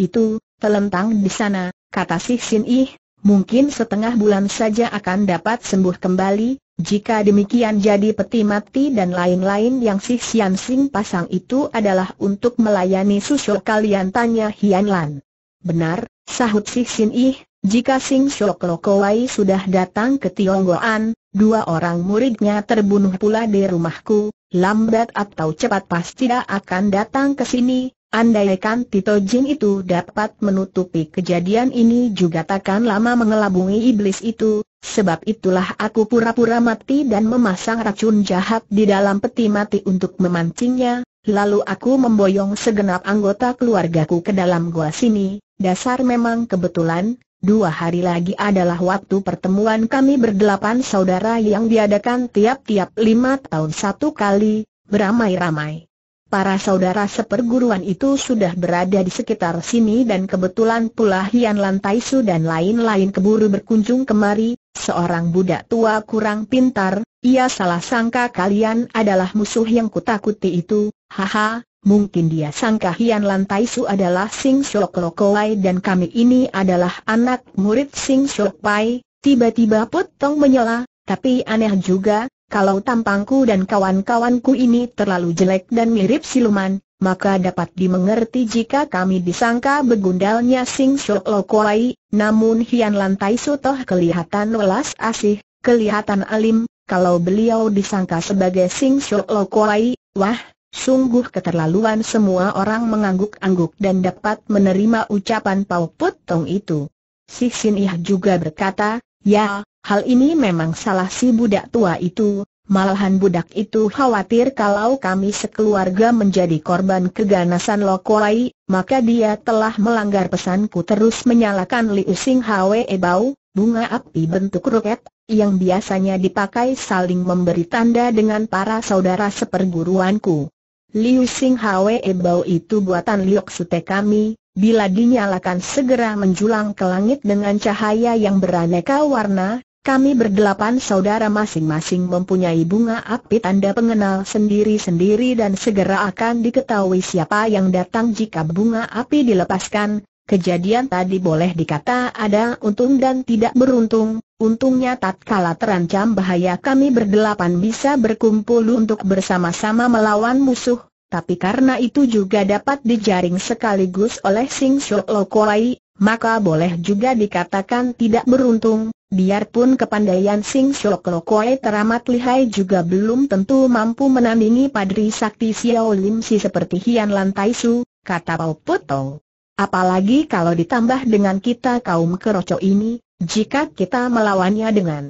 Itu, telentang di sana, kata si Sin Ih, mungkin setengah bulan saja akan dapat sembuh kembali, jika demikian jadi peti mati dan lain-lain yang si Sian Sing pasang itu adalah untuk melayani susu kalian tanya Hian Lan. Benar, sahut si Sin Ih, jika Sing Shok Lokowai sudah datang ke Tionggoan, dua orang muridnya terbunuh pula di rumahku, lambat atau cepat pasti tidak akan datang ke sini, Andaikan Tito Jin itu dapat menutupi kejadian ini juga takkan lama mengelabungi iblis itu, Sebab itulah aku pura-pura mati dan memasang racun jahat di dalam peti mati untuk memancingnya, lalu aku memboyong segenap anggota keluargaku ke dalam gua sini, dasar memang kebetulan, dua hari lagi adalah waktu pertemuan kami berdelapan saudara yang diadakan tiap-tiap lima tahun satu kali, beramai-ramai. Para saudara seperguruan itu sudah berada di sekitar sini dan kebetulan pula Hian Lantai Su dan lain-lain keburu berkunjung kemari, seorang budak tua kurang pintar, ia salah sangka kalian adalah musuh yang kutakuti itu, haha, mungkin dia sangka Hian Tai Su adalah Sing Shok Lokoai dan kami ini adalah anak murid Sing Shok Pai, tiba-tiba Potong menyela, tapi aneh juga, kalau tampangku dan kawan-kawanku ini terlalu jelek dan mirip siluman, maka dapat dimengerti jika kami disangka begundalnya Sing Shok Lo Kuai, namun Hian Su toh kelihatan welas asih, kelihatan alim, kalau beliau disangka sebagai Sing Shok Lo Kuai, wah, Sungguh keterlaluan semua orang mengangguk-angguk dan dapat menerima ucapan Pau Put Tong itu. Si Sin Ih juga berkata, ya, hal ini memang salah si budak tua itu, Malahan budak itu khawatir kalau kami sekeluarga menjadi korban keganasan Lokoai, maka dia telah melanggar pesanku terus menyalakan Liu Sing Hwe Bau, bunga api bentuk roket, yang biasanya dipakai saling memberi tanda dengan para saudara seperguruanku. Liu Sing Hwe Bau itu buatan Liok Sute kami, bila dinyalakan segera menjulang ke langit dengan cahaya yang beraneka warna, kami berdelapan saudara masing-masing mempunyai bunga api tanda pengenal sendiri-sendiri dan segera akan diketahui siapa yang datang jika bunga api dilepaskan. Kejadian tadi boleh dikata ada untung dan tidak beruntung, Untungnya tatkala terancam bahaya kami berdelapan bisa berkumpul untuk bersama-sama melawan musuh, tapi karena itu juga dapat dijaring sekaligus oleh Sing Shok Lo Kuai, maka boleh juga dikatakan tidak beruntung, biarpun kepandaian Sing Shok Lokoi teramat lihai juga belum tentu mampu menandingi Padri Sakti Xiao Lim Si seperti Hian Tai Su, kata Pao Apalagi kalau ditambah dengan kita kaum keroco ini, jika kita melawannya dengan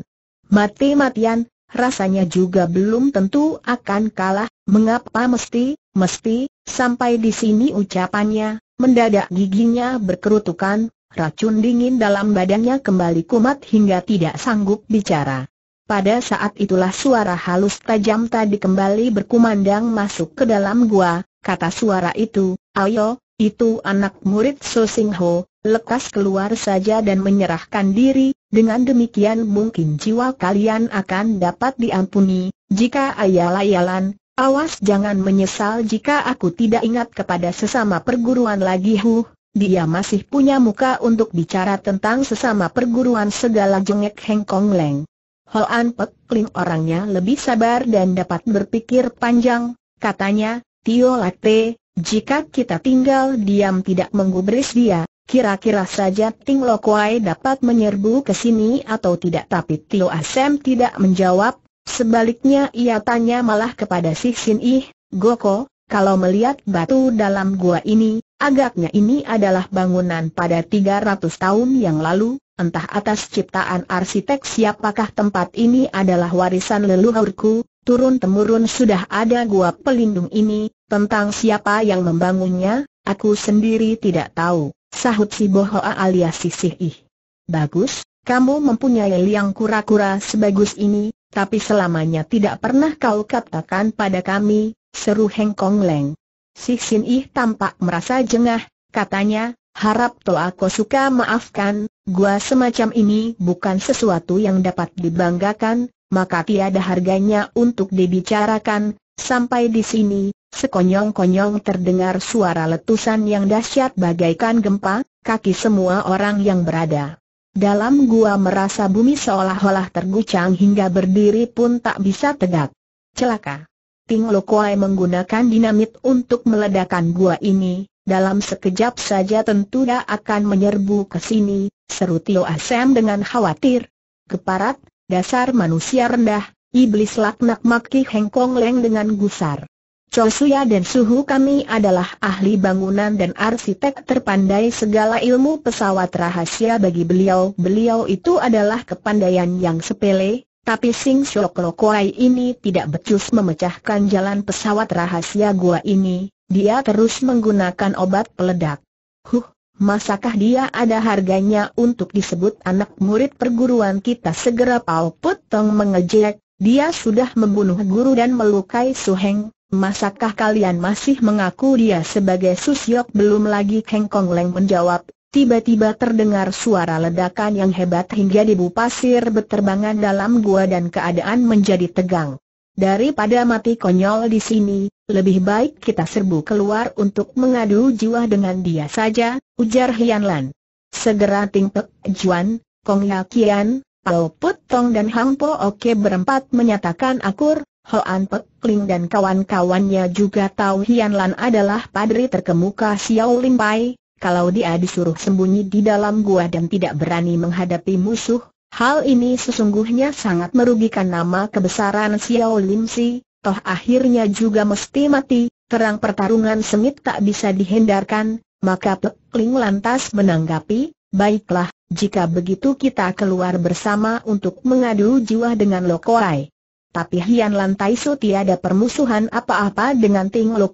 mati-matian, rasanya juga belum tentu akan kalah, mengapa mesti, mesti, sampai di sini ucapannya, Mendadak giginya berkerutukan, racun dingin dalam badannya kembali kumat hingga tidak sanggup bicara. Pada saat itulah suara halus tajam tadi kembali berkumandang masuk ke dalam gua, kata suara itu, ayo, itu anak murid So Sing Ho, lekas keluar saja dan menyerahkan diri, dengan demikian mungkin jiwa kalian akan dapat diampuni, jika ayal-ayalan, Awas jangan menyesal jika aku tidak ingat kepada sesama perguruan lagi Hu, dia masih punya muka untuk bicara tentang sesama perguruan segala jengek Heng Kong Leng. An Pek Ling orangnya lebih sabar dan dapat berpikir panjang, katanya, Tio Latte, jika kita tinggal diam tidak menggubris dia, Kira-kira saja Ting Lo Kwai dapat menyerbu ke sini atau tidak tapi Tio Asem tidak menjawab, Sebaliknya ia tanya malah kepada si Sin Ih, Goko, kalau melihat batu dalam gua ini, agaknya ini adalah bangunan pada 300 tahun yang lalu, entah atas ciptaan arsitek siapakah tempat ini adalah warisan leluhurku, turun-temurun sudah ada gua pelindung ini, tentang siapa yang membangunnya, aku sendiri tidak tahu, sahut si Bohoa alias Ih. Bagus, kamu mempunyai liang kura-kura sebagus ini, tapi selamanya tidak pernah kau katakan pada kami, seru Heng Kong Leng. Si Sin Ih tampak merasa jengah, katanya, harap to aku suka maafkan, gua semacam ini bukan sesuatu yang dapat dibanggakan, maka tiada harganya untuk dibicarakan, sampai di sini, sekonyong-konyong terdengar suara letusan yang dahsyat bagaikan gempa, kaki semua orang yang berada dalam gua merasa bumi seolah-olah terguncang hingga berdiri pun tak bisa tegak. Celaka. Ting Lo Kuai menggunakan dinamit untuk meledakkan gua ini, dalam sekejap saja tentu dia akan menyerbu ke sini, seru Tio Asem dengan khawatir. Keparat, dasar manusia rendah, iblis laknak maki Hengkong Leng dengan gusar. Chosuya dan Suhu kami adalah ahli bangunan dan arsitek terpandai segala ilmu pesawat rahasia bagi beliau. Beliau itu adalah kepandaian yang sepele, tapi Sing Shok Lokoai ini tidak becus memecahkan jalan pesawat rahasia gua ini, dia terus menggunakan obat peledak. Huh, masakah dia ada harganya untuk disebut anak murid perguruan kita segera Paul Putong mengejek, dia sudah membunuh guru dan melukai Su Heng, Masakah kalian masih mengaku dia sebagai Susyok belum lagi Keng Kong Leng menjawab, tiba-tiba terdengar suara ledakan yang hebat hingga debu pasir berterbangan dalam gua dan keadaan menjadi tegang. Daripada mati konyol di sini, lebih baik kita serbu keluar untuk mengadu jiwa dengan dia saja, ujar Hian Lan. Segera Ting Pek Juan, Kong Ya Kian, Pao Put Tong dan Hang Po Oke berempat menyatakan akur, Hoan Pek Ling dan kawan-kawannya juga tahu Hian Lan adalah padri terkemuka Xiao Lim Pai. Kalau dia disuruh sembunyi di dalam gua dan tidak berani menghadapi musuh, hal ini sesungguhnya sangat merugikan nama kebesaran Xiao Lim Si. Toh akhirnya juga mesti mati, terang pertarungan semit tak bisa dihindarkan, maka Pek Ling lantas menanggapi, baiklah, jika begitu kita keluar bersama untuk mengadu jiwa dengan Lokoai tapi Hian Lantai Su tiada permusuhan apa-apa dengan Ting Lo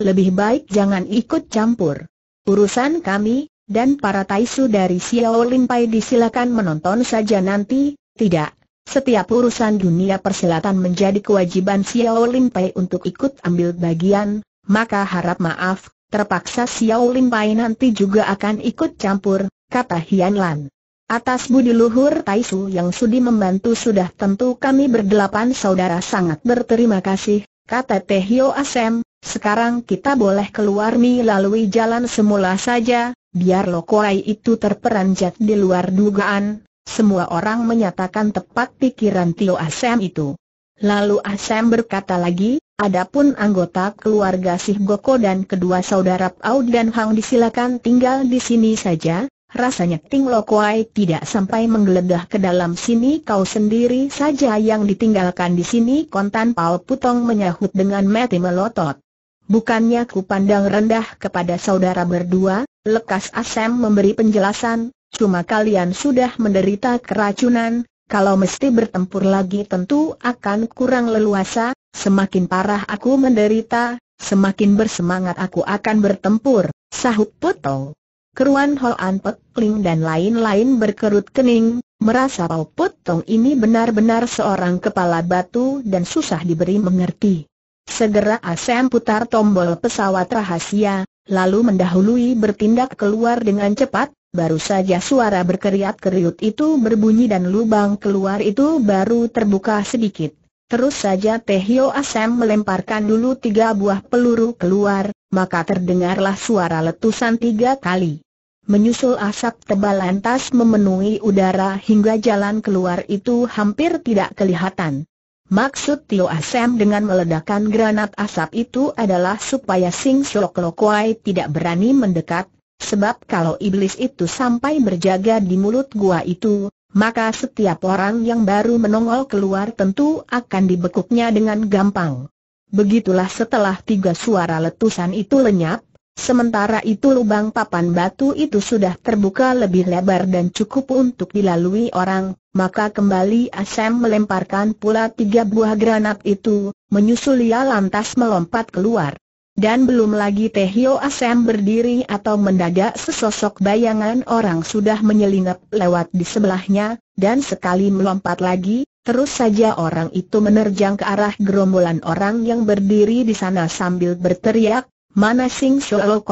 lebih baik jangan ikut campur. Urusan kami, dan para Taisu dari Xiao Limpai disilakan menonton saja nanti, tidak. Setiap urusan dunia persilatan menjadi kewajiban Xiao Limpai untuk ikut ambil bagian, maka harap maaf, terpaksa Xiao Limpai nanti juga akan ikut campur, kata Hian Lan. Atas budi luhur Taisu yang sudi membantu sudah tentu kami berdelapan saudara sangat berterima kasih, kata Teh Asem, sekarang kita boleh keluar melalui jalan semula saja, biar lokorai itu terperanjat di luar dugaan, semua orang menyatakan tepat pikiran Tio Asem itu. Lalu Asem berkata lagi, adapun anggota keluarga Sih Goko dan kedua saudara Pau dan Hang disilakan tinggal di sini saja, Rasanya Ting Lo Kuai tidak sampai menggeledah ke dalam sini kau sendiri saja yang ditinggalkan di sini kontan Pao Putong menyahut dengan mati melotot. Bukannya ku pandang rendah kepada saudara berdua, lekas Asem memberi penjelasan, cuma kalian sudah menderita keracunan, kalau mesti bertempur lagi tentu akan kurang leluasa, semakin parah aku menderita, semakin bersemangat aku akan bertempur, sahut Putong. Keruan Hoan Pek Kling dan lain-lain berkerut kening, merasa Pau Tong ini benar-benar seorang kepala batu dan susah diberi mengerti. Segera Asem putar tombol pesawat rahasia, lalu mendahului bertindak keluar dengan cepat, baru saja suara berkeriat-keriut itu berbunyi dan lubang keluar itu baru terbuka sedikit. Terus saja Teh Yo Asem melemparkan dulu tiga buah peluru keluar, maka terdengarlah suara letusan tiga kali. Menyusul asap tebal lantas memenuhi udara hingga jalan keluar itu hampir tidak kelihatan. Maksud Tio Asem dengan meledakan granat asap itu adalah supaya Sing Sok Lokwai tidak berani mendekat, sebab kalau iblis itu sampai berjaga di mulut gua itu, maka setiap orang yang baru menongol keluar tentu akan dibekuknya dengan gampang. Begitulah setelah tiga suara letusan itu lenyap, sementara itu lubang papan batu itu sudah terbuka lebih lebar dan cukup untuk dilalui orang, maka kembali Asem melemparkan pula tiga buah granat itu, menyusul ia lantas melompat keluar. Dan belum lagi Teh Yo Asem berdiri atau mendadak sesosok bayangan orang sudah menyelinap lewat di sebelahnya, dan sekali melompat lagi, terus saja orang itu menerjang ke arah gerombolan orang yang berdiri di sana sambil berteriak, Mana Sing Sholo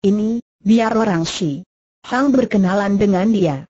Ini, biar orang Shi. Hang berkenalan dengan dia.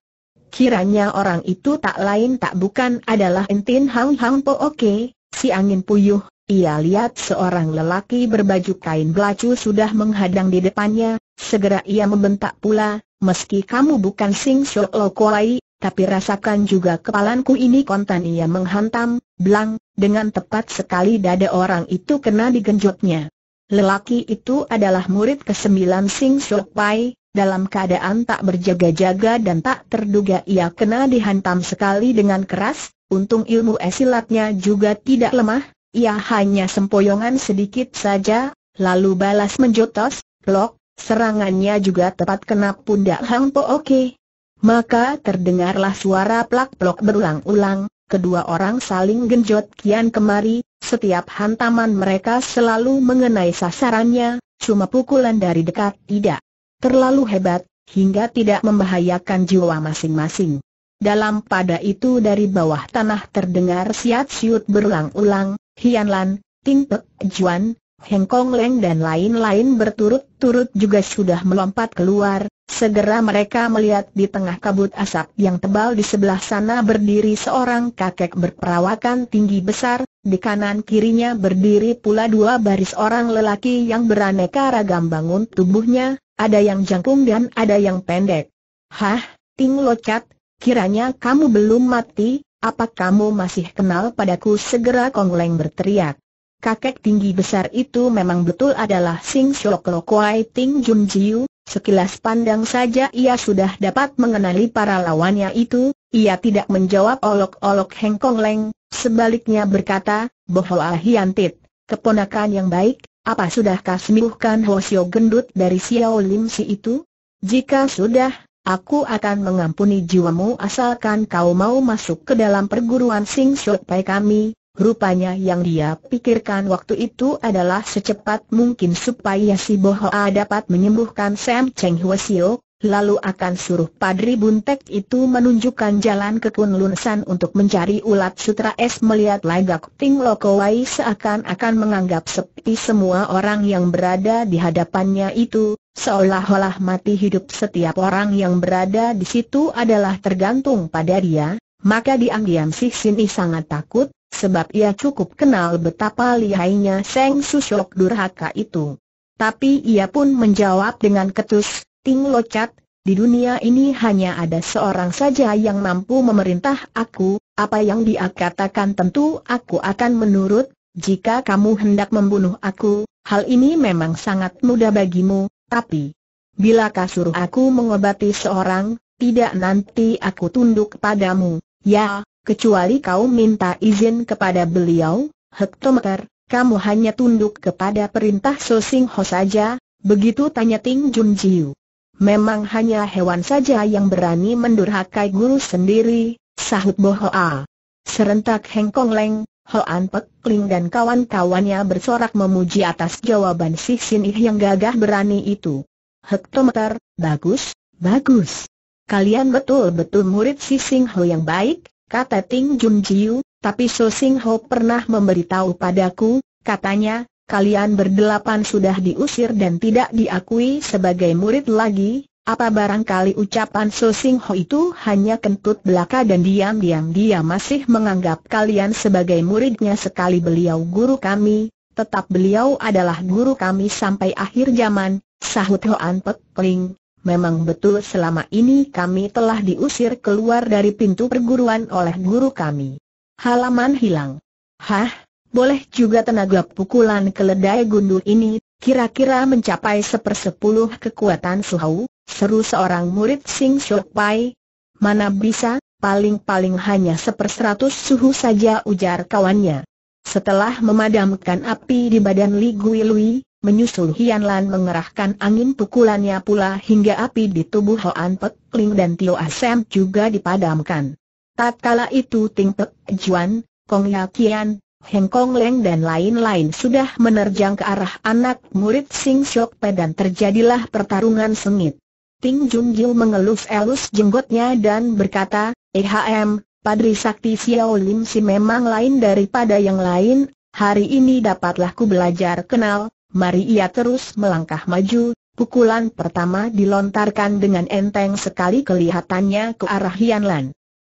Kiranya orang itu tak lain tak bukan adalah Entin Hang Hang Po Oke, si angin puyuh, ia lihat seorang lelaki berbaju kain belacu sudah menghadang di depannya, segera ia membentak pula, meski kamu bukan Sing Shou oh Kuai, tapi rasakan juga kepalanku ini kontan ia menghantam, belang, dengan tepat sekali dada orang itu kena digenjotnya. Lelaki itu adalah murid kesembilan Sing Shou Pai, dalam keadaan tak berjaga-jaga dan tak terduga ia kena dihantam sekali dengan keras, untung ilmu esilatnya juga tidak lemah, ia hanya sempoyongan sedikit saja, lalu balas menjotos, blok, serangannya juga tepat kena pundak Hang Po Oke. Maka terdengarlah suara plak-plok berulang-ulang, kedua orang saling genjot kian kemari, setiap hantaman mereka selalu mengenai sasarannya, cuma pukulan dari dekat tidak terlalu hebat, hingga tidak membahayakan jiwa masing-masing. Dalam pada itu dari bawah tanah terdengar siat-siut berulang-ulang, Hian Lan, Ting Pek, Juan, Heng Kong Leng dan lain-lain berturut-turut juga sudah melompat keluar, segera mereka melihat di tengah kabut asap yang tebal di sebelah sana berdiri seorang kakek berperawakan tinggi besar, di kanan kirinya berdiri pula dua baris orang lelaki yang beraneka ragam bangun tubuhnya, ada yang jangkung dan ada yang pendek. Hah, Ting Locat, kiranya kamu belum mati, apa kamu masih kenal padaku segera Kong Leng berteriak. Kakek tinggi besar itu memang betul adalah Sing Shok Lo Kwai Ting Jun Jiu, sekilas pandang saja ia sudah dapat mengenali para lawannya itu, ia tidak menjawab olok-olok Heng Kong Leng, sebaliknya berkata, Bohoa ah Tit, keponakan yang baik, apa sudahkah sembuhkan Hosio gendut dari Xiao Lim Si itu? Jika sudah, Aku akan mengampuni jiwamu asalkan kau mau masuk ke dalam perguruan Sing Shok Pai kami. Rupanya yang dia pikirkan waktu itu adalah secepat mungkin supaya si Bohoa dapat menyembuhkan Sam Cheng Hwasio, lalu akan suruh Padri Buntek itu menunjukkan jalan ke Kunlunsan untuk mencari ulat sutra es melihat lagak Ting Lokowai seakan-akan menganggap sepi semua orang yang berada di hadapannya itu, seolah-olah mati hidup setiap orang yang berada di situ adalah tergantung pada dia, maka diam-diam si Sini sangat takut, sebab ia cukup kenal betapa lihainya Seng Susok Durhaka itu. Tapi ia pun menjawab dengan ketus, Ting Locat, di dunia ini hanya ada seorang saja yang mampu memerintah aku, apa yang dia katakan tentu aku akan menurut, jika kamu hendak membunuh aku, hal ini memang sangat mudah bagimu, tapi bila kau suruh aku mengobati seorang, tidak nanti aku tunduk padamu, ya, kecuali kau minta izin kepada beliau, hektometer, kamu hanya tunduk kepada perintah Sosing Ho saja, begitu tanya Ting Jun Jiu. Memang hanya hewan saja yang berani mendurhakai guru sendiri, sahut Bo Hoa. Serentak Heng Kong Leng, Hoan Pek Ling dan kawan-kawannya bersorak memuji atas jawaban si Sin Ih yang gagah berani itu. Hektometer, bagus, bagus. Kalian betul-betul murid si Sing Ho yang baik, kata Ting Jun Jiu, tapi So Sing Ho pernah memberitahu padaku, katanya, kalian berdelapan sudah diusir dan tidak diakui sebagai murid lagi, apa barangkali ucapan So Sing Ho itu hanya kentut belaka dan diam-diam dia masih menganggap kalian sebagai muridnya sekali beliau guru kami, tetap beliau adalah guru kami sampai akhir zaman, sahut Ho Pek Pling. Memang betul selama ini kami telah diusir keluar dari pintu perguruan oleh guru kami. Halaman hilang. Hah, boleh juga tenaga pukulan keledai gundul ini, kira-kira mencapai sepersepuluh kekuatan Suhau, seru seorang murid Sing Shok Pai. Mana bisa, paling-paling hanya seperseratus suhu saja ujar kawannya. Setelah memadamkan api di badan Li Gui Lui, menyusul Hian Lan mengerahkan angin pukulannya pula hingga api di tubuh Hoan Pek Ling dan Tio Asem juga dipadamkan. Tak kala itu Ting Pek Juan, Kong Ya Kian, Heng Kong Leng dan lain-lain sudah menerjang ke arah anak murid Sing Siok Pe dan terjadilah pertarungan sengit. Ting Jun Jiu mengelus-elus jenggotnya dan berkata, EHM, Padri Sakti Xiao Lim si memang lain daripada yang lain, hari ini dapatlah ku belajar kenal, mari ia terus melangkah maju, pukulan pertama dilontarkan dengan enteng sekali kelihatannya ke arah Hian Lan.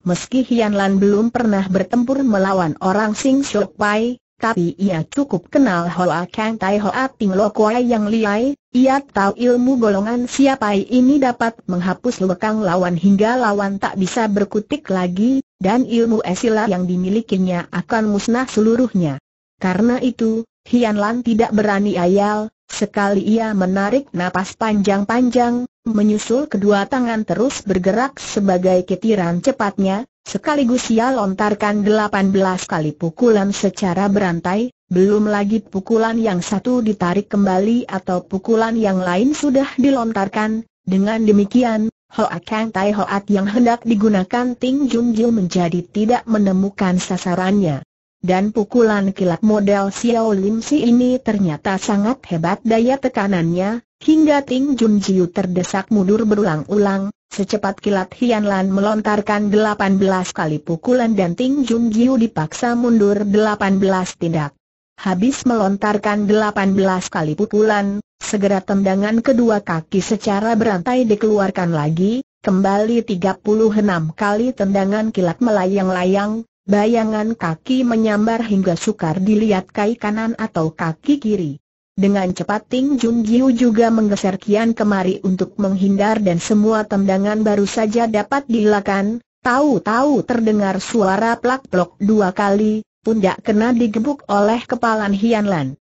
Meski Hian Lan belum pernah bertempur melawan orang Sing Shok Pai, tapi ia cukup kenal Hoa Kang Tai Hoa Ting Lo Kuai yang liai, ia tahu ilmu golongan siapa ini dapat menghapus lekang lawan hingga lawan tak bisa berkutik lagi, dan ilmu esila yang dimilikinya akan musnah seluruhnya. Karena itu, Hian Lan tidak berani ayal, sekali ia menarik napas panjang-panjang, Menyusul kedua tangan terus bergerak sebagai ketiran cepatnya, sekaligus ia lontarkan delapan belas kali pukulan secara berantai, belum lagi pukulan yang satu ditarik kembali atau pukulan yang lain sudah dilontarkan, dengan demikian, Hoa Kang Tai Hoat yang hendak digunakan Ting Jun Jil menjadi tidak menemukan sasarannya. Dan pukulan kilat model Xiao Lim Si ini ternyata sangat hebat daya tekanannya, hingga Ting Jun Jiu terdesak mundur berulang-ulang, secepat kilat Hian Lan melontarkan 18 kali pukulan dan Ting Jun Jiu dipaksa mundur 18 tindak. Habis melontarkan 18 kali pukulan, segera tendangan kedua kaki secara berantai dikeluarkan lagi, kembali 36 kali tendangan kilat melayang-layang, Bayangan kaki menyambar hingga sukar dilihat kaki kanan atau kaki kiri. Dengan cepat Ting Jun Jiu juga menggeser kian kemari untuk menghindar dan semua tendangan baru saja dapat dilakukan. Tahu-tahu terdengar suara plak-plok dua kali, pun tak kena digebuk oleh kepalan Hian Lan.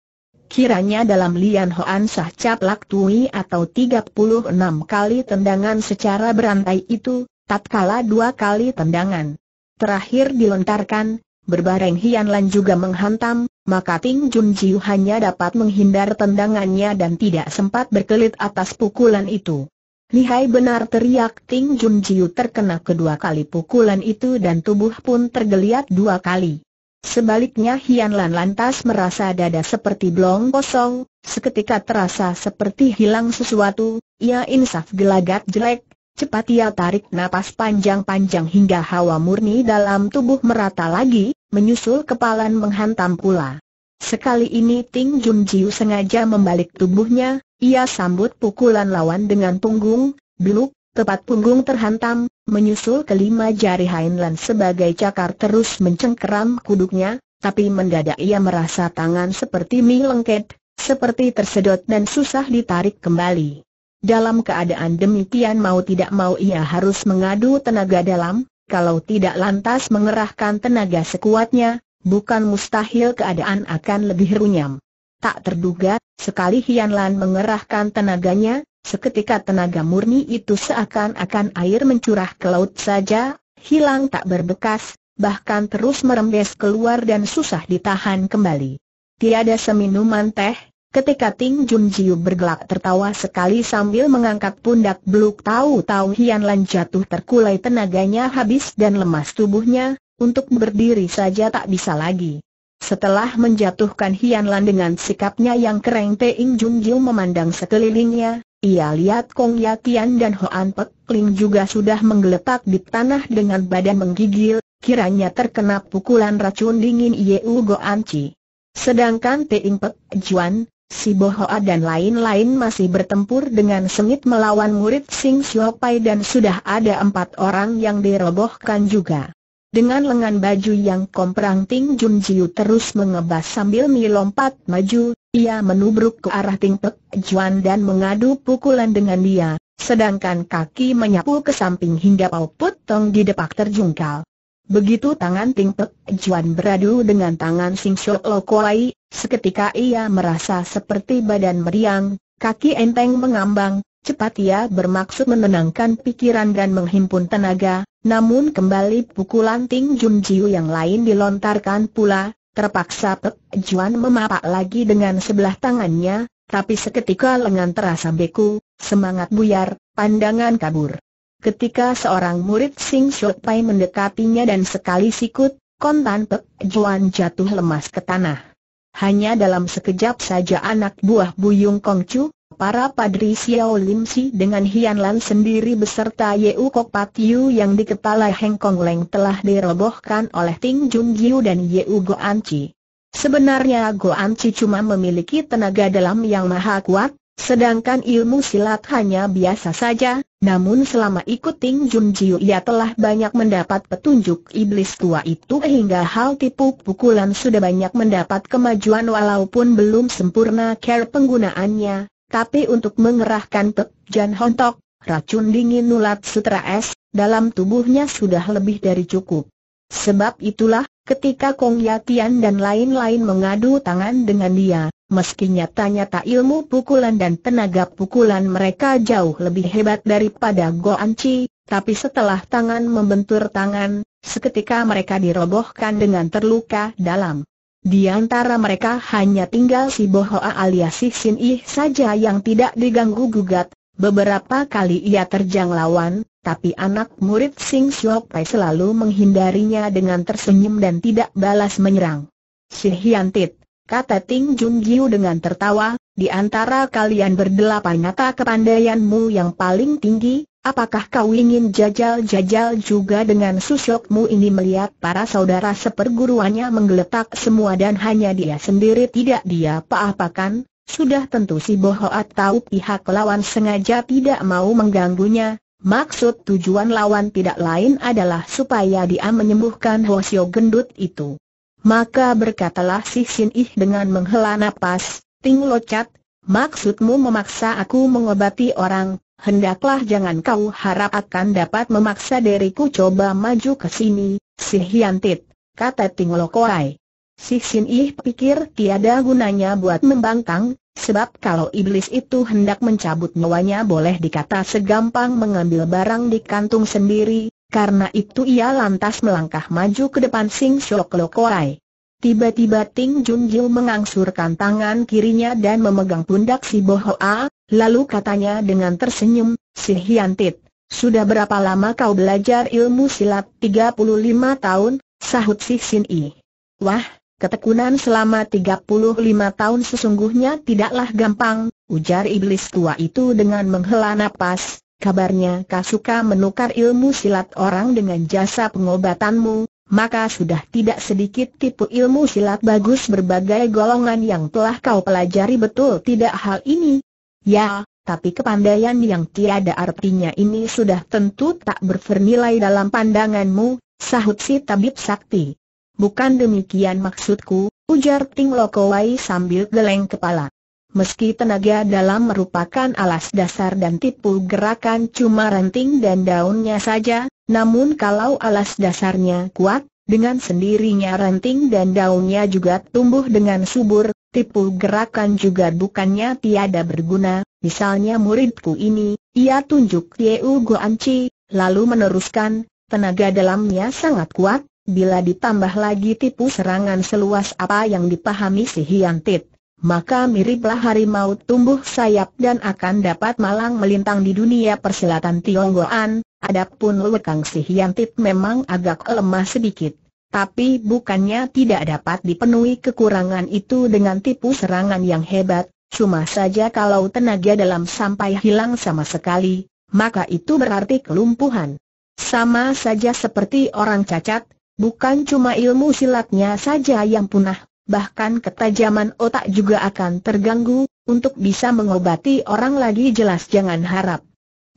Kiranya dalam Lian Hoan Sah Caplak Tui atau tiga puluh enam kali tendangan secara berantai itu, tak kalah dua kali tendangan terakhir dilontarkan, berbareng Hian Lan juga menghantam, maka Ting Jun Jiu hanya dapat menghindar tendangannya dan tidak sempat berkelit atas pukulan itu. Lihai benar teriak Ting Jun Jiu terkena kedua kali pukulan itu dan tubuh pun tergeliat dua kali. Sebaliknya Hian Lan lantas merasa dada seperti blong kosong, seketika terasa seperti hilang sesuatu, ia insaf gelagat jelek, Cepat ia tarik napas panjang-panjang hingga hawa murni dalam tubuh merata lagi, menyusul kepalan menghantam pula. Sekali ini Ting Jun Jiu sengaja membalik tubuhnya, ia sambut pukulan lawan dengan punggung, beluk, tepat punggung terhantam, menyusul kelima jari Hainlan sebagai cakar terus mencengkeram kuduknya, tapi mendadak ia merasa tangan seperti mie lengket, seperti tersedot dan susah ditarik kembali. Dalam keadaan demikian mau tidak mau ia harus mengadu tenaga dalam, kalau tidak lantas mengerahkan tenaga sekuatnya, bukan mustahil keadaan akan lebih runyam. Tak terduga, sekali Hian mengerahkan tenaganya, seketika tenaga murni itu seakan-akan air mencurah ke laut saja, hilang tak berbekas, bahkan terus merembes keluar dan susah ditahan kembali. Tiada seminuman teh, Ketika Ting Jun Jiu bergelak tertawa sekali sambil mengangkat pundak beluk tahu-tahu Hian Lan jatuh terkulai tenaganya habis dan lemas tubuhnya, untuk berdiri saja tak bisa lagi. Setelah menjatuhkan Hian Lan dengan sikapnya yang kereng Ting Jun Jiu memandang sekelilingnya, ia lihat Kong ya Tian dan Ho An Pek Ling juga sudah menggeletak di tanah dengan badan menggigil, kiranya terkena pukulan racun dingin Yeu An Chi. Sedangkan Teing Pek Juan, si Bohoa dan lain-lain masih bertempur dengan sengit melawan murid Sing Siopai dan sudah ada empat orang yang dirobohkan juga. Dengan lengan baju yang komprang Ting Jun Jiu terus mengebas sambil melompat maju, ia menubruk ke arah Ting Pek Juan dan mengadu pukulan dengan dia, sedangkan kaki menyapu ke samping hingga Pau Put di didepak terjungkal. Begitu tangan Ting Pek Juan beradu dengan tangan Sing Shou Lo Kuai, seketika ia merasa seperti badan meriang, kaki enteng mengambang, cepat ia bermaksud menenangkan pikiran dan menghimpun tenaga, namun kembali pukulan Ting Jun Jiu yang lain dilontarkan pula, terpaksa Pek Juan memapak lagi dengan sebelah tangannya, tapi seketika lengan terasa beku, semangat buyar, pandangan kabur. Ketika seorang murid Sing Shok Pai mendekatinya dan sekali sikut, kontan Pek Juan jatuh lemas ke tanah. Hanya dalam sekejap saja anak buah Buyung Chu, para padri Xiao Lim Si dengan Hian Lan sendiri beserta Yeu Kok Pat Yu yang di kepala Heng Kong Leng telah dirobohkan oleh Ting Jun Giu dan Yeu Go An Chi. Sebenarnya Go An Chi cuma memiliki tenaga dalam yang maha kuat, Sedangkan ilmu silat hanya biasa saja, namun selama ikut Ting Jun Jiu ia telah banyak mendapat petunjuk iblis tua itu hingga hal tipu pukulan sudah banyak mendapat kemajuan walaupun belum sempurna care penggunaannya, tapi untuk mengerahkan Pek Jan Hontok, racun dingin nulat sutra es, dalam tubuhnya sudah lebih dari cukup. Sebab itulah, ketika Kong Yatian dan lain-lain mengadu tangan dengan dia, meski nyata-nyata ilmu pukulan dan tenaga pukulan mereka jauh lebih hebat daripada Goan Chi, tapi setelah tangan membentur tangan, seketika mereka dirobohkan dengan terluka dalam. Di antara mereka hanya tinggal si Bohoa alias si Sin Ih saja yang tidak diganggu-gugat, beberapa kali ia terjang lawan, tapi anak murid Sing Siok Pai selalu menghindarinya dengan tersenyum dan tidak balas menyerang. Si Hian kata Ting Jung Giu dengan tertawa, di antara kalian berdelapan nyata kepandaianmu yang paling tinggi, apakah kau ingin jajal-jajal juga dengan susokmu ini melihat para saudara seperguruannya menggeletak semua dan hanya dia sendiri tidak dia apa-apakan? Sudah tentu si Bohoat tahu pihak lawan sengaja tidak mau mengganggunya, Maksud tujuan lawan tidak lain adalah supaya dia menyembuhkan Hwasyo gendut itu. Maka berkatalah si Sin Ih dengan menghela nafas. Ting Lo Chat, maksudmu memaksa aku mengobati orang, hendaklah jangan kau harap akan dapat memaksa diriku coba maju ke sini, si Tit, kata Ting Koai. Si Sin Ih pikir tiada gunanya buat membangkang, Sebab kalau iblis itu hendak mencabut nyawanya boleh dikata segampang mengambil barang di kantung sendiri, karena itu ia lantas melangkah maju ke depan Sing Shok Lo Koai. Tiba-tiba Ting Jun Gil mengangsurkan tangan kirinya dan memegang pundak si Bo Hoa, lalu katanya dengan tersenyum, Si Hian Tit, sudah berapa lama kau belajar ilmu silat? 35 tahun, sahut si Sin I. Wah, ketekunan selama 35 tahun sesungguhnya tidaklah gampang, ujar iblis tua itu dengan menghela napas, Kabarnya suka menukar ilmu silat orang dengan jasa pengobatanmu, maka sudah tidak sedikit tipu ilmu silat bagus berbagai golongan yang telah kau pelajari betul tidak hal ini. Ya, tapi kepandaian yang tiada artinya ini sudah tentu tak bernilai dalam pandanganmu, sahut si tabib sakti. Bukan demikian maksudku, ujar Ting Lokowai sambil geleng kepala. Meski tenaga dalam merupakan alas dasar dan tipu gerakan cuma ranting dan daunnya saja, namun kalau alas dasarnya kuat, dengan sendirinya ranting dan daunnya juga tumbuh dengan subur, tipu gerakan juga bukannya tiada berguna, misalnya muridku ini, ia tunjuk Yeu Goanci, lalu meneruskan, tenaga dalamnya sangat kuat, bila ditambah lagi tipu serangan seluas apa yang dipahami si Hiantit maka miriplah harimau tumbuh sayap dan akan dapat malang melintang di dunia persilatan Tionggoan, adapun Lekang Sihiantit memang agak lemah sedikit. Tapi bukannya tidak dapat dipenuhi kekurangan itu dengan tipu serangan yang hebat, cuma saja kalau tenaga dalam sampai hilang sama sekali, maka itu berarti kelumpuhan. Sama saja seperti orang cacat, bukan cuma ilmu silatnya saja yang punah, bahkan ketajaman otak juga akan terganggu, untuk bisa mengobati orang lagi jelas jangan harap.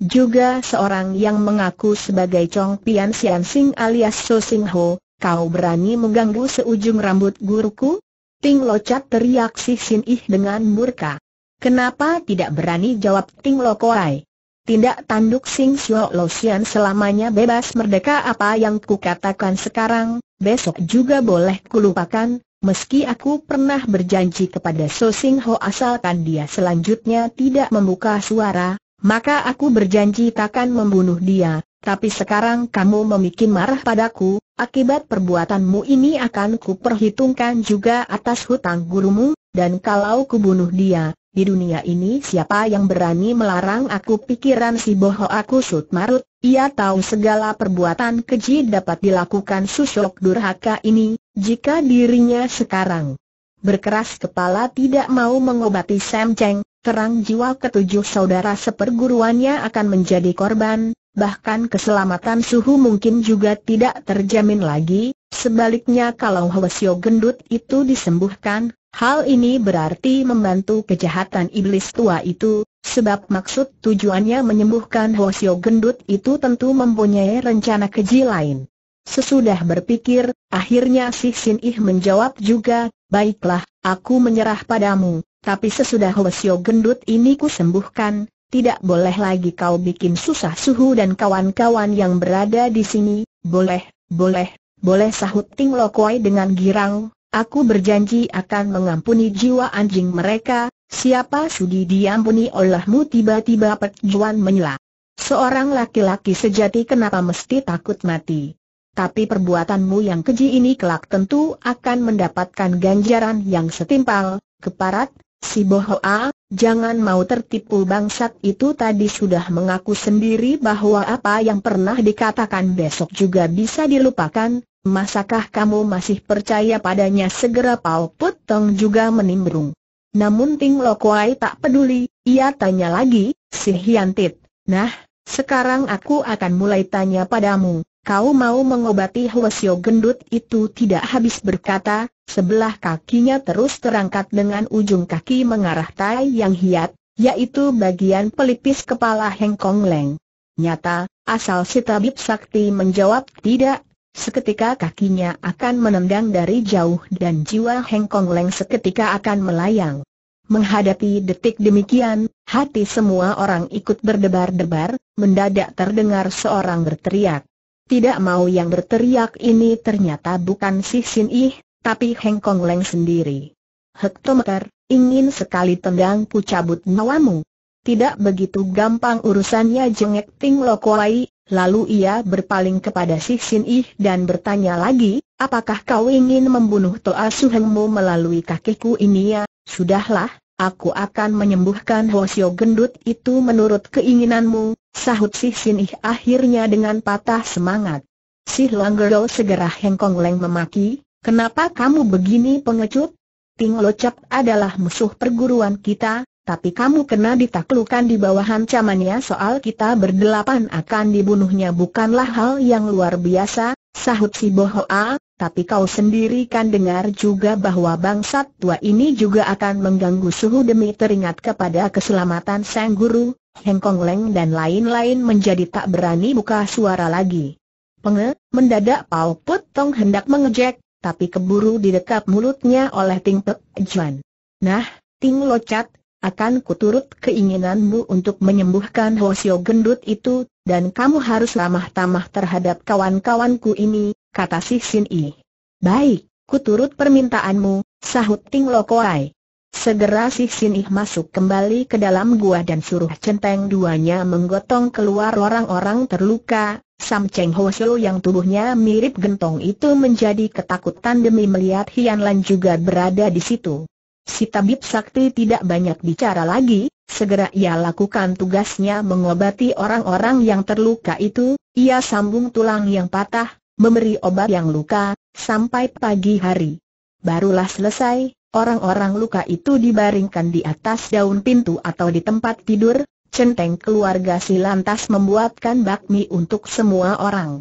Juga seorang yang mengaku sebagai Chong Pian Sian Sing alias So Sing Ho, kau berani mengganggu seujung rambut guruku? Ting Locat teriak Si Sin Ih dengan murka. Kenapa tidak berani jawab Ting Lo Koai? Tindak tanduk Sing Xiao Lo Xian selamanya bebas merdeka apa yang kukatakan sekarang, besok juga boleh kulupakan, Meski aku pernah berjanji kepada So Sing Ho asalkan dia selanjutnya tidak membuka suara, maka aku berjanji takkan membunuh dia, tapi sekarang kamu memikir marah padaku, akibat perbuatanmu ini akan kuperhitungkan juga atas hutang gurumu, dan kalau kubunuh dia, di dunia ini siapa yang berani melarang aku pikiran si boho aku sut marut, ia tahu segala perbuatan keji dapat dilakukan susok durhaka ini, jika dirinya sekarang berkeras kepala tidak mau mengobati Sam Cheng, terang jiwa ketujuh saudara seperguruannya akan menjadi korban, bahkan keselamatan Suhu mungkin juga tidak terjamin lagi, sebaliknya kalau Hwasyo gendut itu disembuhkan, Hal ini berarti membantu kejahatan iblis tua itu, sebab maksud tujuannya menyembuhkan Hosio gendut itu tentu mempunyai rencana keji lain. Sesudah berpikir, akhirnya si Sin Ih menjawab juga, baiklah, aku menyerah padamu, tapi sesudah Hosio gendut ini ku sembuhkan, tidak boleh lagi kau bikin susah suhu dan kawan-kawan yang berada di sini, boleh, boleh, boleh sahut Ting Lokwai dengan girang, Aku berjanji akan mengampuni jiwa anjing mereka, siapa sudi diampuni olehmu tiba-tiba Juan menyela. Seorang laki-laki sejati kenapa mesti takut mati? Tapi perbuatanmu yang keji ini kelak tentu akan mendapatkan ganjaran yang setimpal, keparat, si Bohoa, jangan mau tertipu bangsat itu tadi sudah mengaku sendiri bahwa apa yang pernah dikatakan besok juga bisa dilupakan, Masakah kamu masih percaya padanya segera Pao Put juga menimbrung. Namun Ting Lokwai tak peduli, ia tanya lagi, si Hiantit, nah, sekarang aku akan mulai tanya padamu, kau mau mengobati Hwasyo gendut itu tidak habis berkata, sebelah kakinya terus terangkat dengan ujung kaki mengarah tai yang hiat, yaitu bagian pelipis kepala Heng Kong Leng. Nyata, asal si tabib sakti menjawab tidak, Seketika kakinya akan menendang dari jauh dan jiwa Heng Kong Leng seketika akan melayang. Menghadapi detik demikian, hati semua orang ikut berdebar-debar, mendadak terdengar seorang berteriak. Tidak mau yang berteriak ini ternyata bukan si Sin Yi, tapi Heng Kong Leng sendiri. Hektometer, ingin sekali tendang ku cabut nyawamu. Tidak begitu gampang urusannya jengek Ting Lokoai, Lalu ia berpaling kepada Si Sin Ih dan bertanya lagi, apakah kau ingin membunuh Toa Suhengmu melalui kakiku ini ya? Sudahlah, aku akan menyembuhkan Hosio gendut itu menurut keinginanmu, sahut Si Sin Ih akhirnya dengan patah semangat. Si Langgero segera hengkong leng memaki, kenapa kamu begini pengecut? Ting Lo Chap adalah musuh perguruan kita, tapi kamu kena ditaklukan di bawah ancamannya soal kita berdelapan akan dibunuhnya bukanlah hal yang luar biasa, sahut si Bohoa, tapi kau sendiri kan dengar juga bahwa bangsat tua ini juga akan mengganggu suhu demi teringat kepada keselamatan sang guru, Hengkong Leng dan lain-lain menjadi tak berani buka suara lagi. Penge, mendadak Paul Put Tong hendak mengejek, tapi keburu didekap mulutnya oleh Ting Pek Juan. Nah, Ting Locat, akan kuturut keinginanmu untuk menyembuhkan Hosio gendut itu, dan kamu harus ramah tamah terhadap kawan-kawanku ini, kata si Sin I. Baik, kuturut permintaanmu, sahut Ting Lokoai. Segera si Sin I masuk kembali ke dalam gua dan suruh centeng duanya menggotong keluar orang-orang terluka, Sam Cheng Hosio yang tubuhnya mirip gentong itu menjadi ketakutan demi melihat Hian Lan juga berada di situ. Si tabib sakti tidak banyak bicara lagi, segera ia lakukan tugasnya mengobati orang-orang yang terluka itu, ia sambung tulang yang patah, memberi obat yang luka, sampai pagi hari. Barulah selesai, orang-orang luka itu dibaringkan di atas daun pintu atau di tempat tidur, centeng keluarga si lantas membuatkan bakmi untuk semua orang.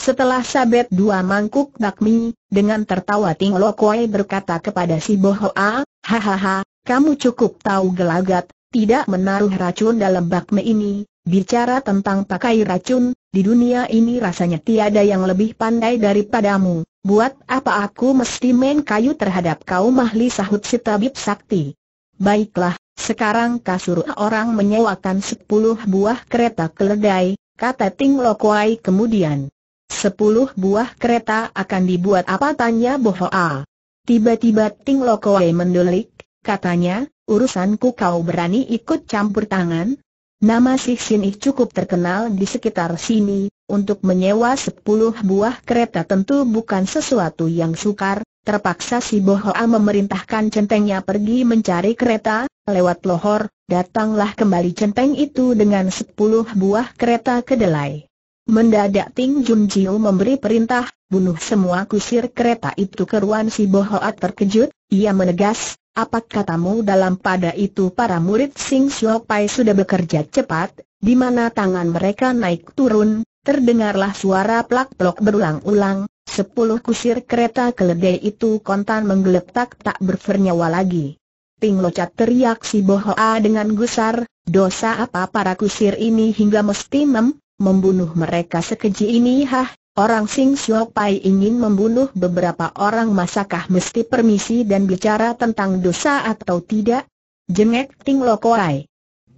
Setelah sabet dua mangkuk bakmi, dengan tertawa Ting Lokoi berkata kepada si Bohoa, Hahaha, kamu cukup tahu gelagat, tidak menaruh racun dalam bakme ini, bicara tentang pakai racun, di dunia ini rasanya tiada yang lebih pandai daripadamu, buat apa aku mesti main kayu terhadap kau mahli sahut si tabib sakti. Baiklah, sekarang kasur orang menyewakan sepuluh buah kereta keledai, kata Ting Lokwai kemudian. Sepuluh buah kereta akan dibuat apa tanya Bohoa. Tiba-tiba Ting Lokoe mendelik, katanya, urusanku kau berani ikut campur tangan? Nama Sixin Ik cukup terkenal di sekitar sini, untuk menyewa sepuluh buah kereta tentu bukan sesuatu yang sukar, terpaksa si Bohoa memerintahkan centengnya pergi mencari kereta, lewat lohor, datanglah kembali centeng itu dengan sepuluh buah kereta kedelai. Mendadak Ting Jun Jiu memberi perintah, bunuh semua kusir kereta itu keruan si Bohoat terkejut, ia menegas, apa katamu dalam pada itu para murid Sing Siok Pai sudah bekerja cepat, di mana tangan mereka naik turun, terdengarlah suara plak-plok berulang-ulang, sepuluh kusir kereta keledai itu kontan menggeletak tak bernyawa lagi. Ping locat teriak si Bohoa dengan gusar, dosa apa para kusir ini hingga mesti mem, membunuh mereka sekeji ini hah, Orang Sing Sio ingin membunuh beberapa orang masakah mesti permisi dan bicara tentang dosa atau tidak? Jengek Ting Lokoai.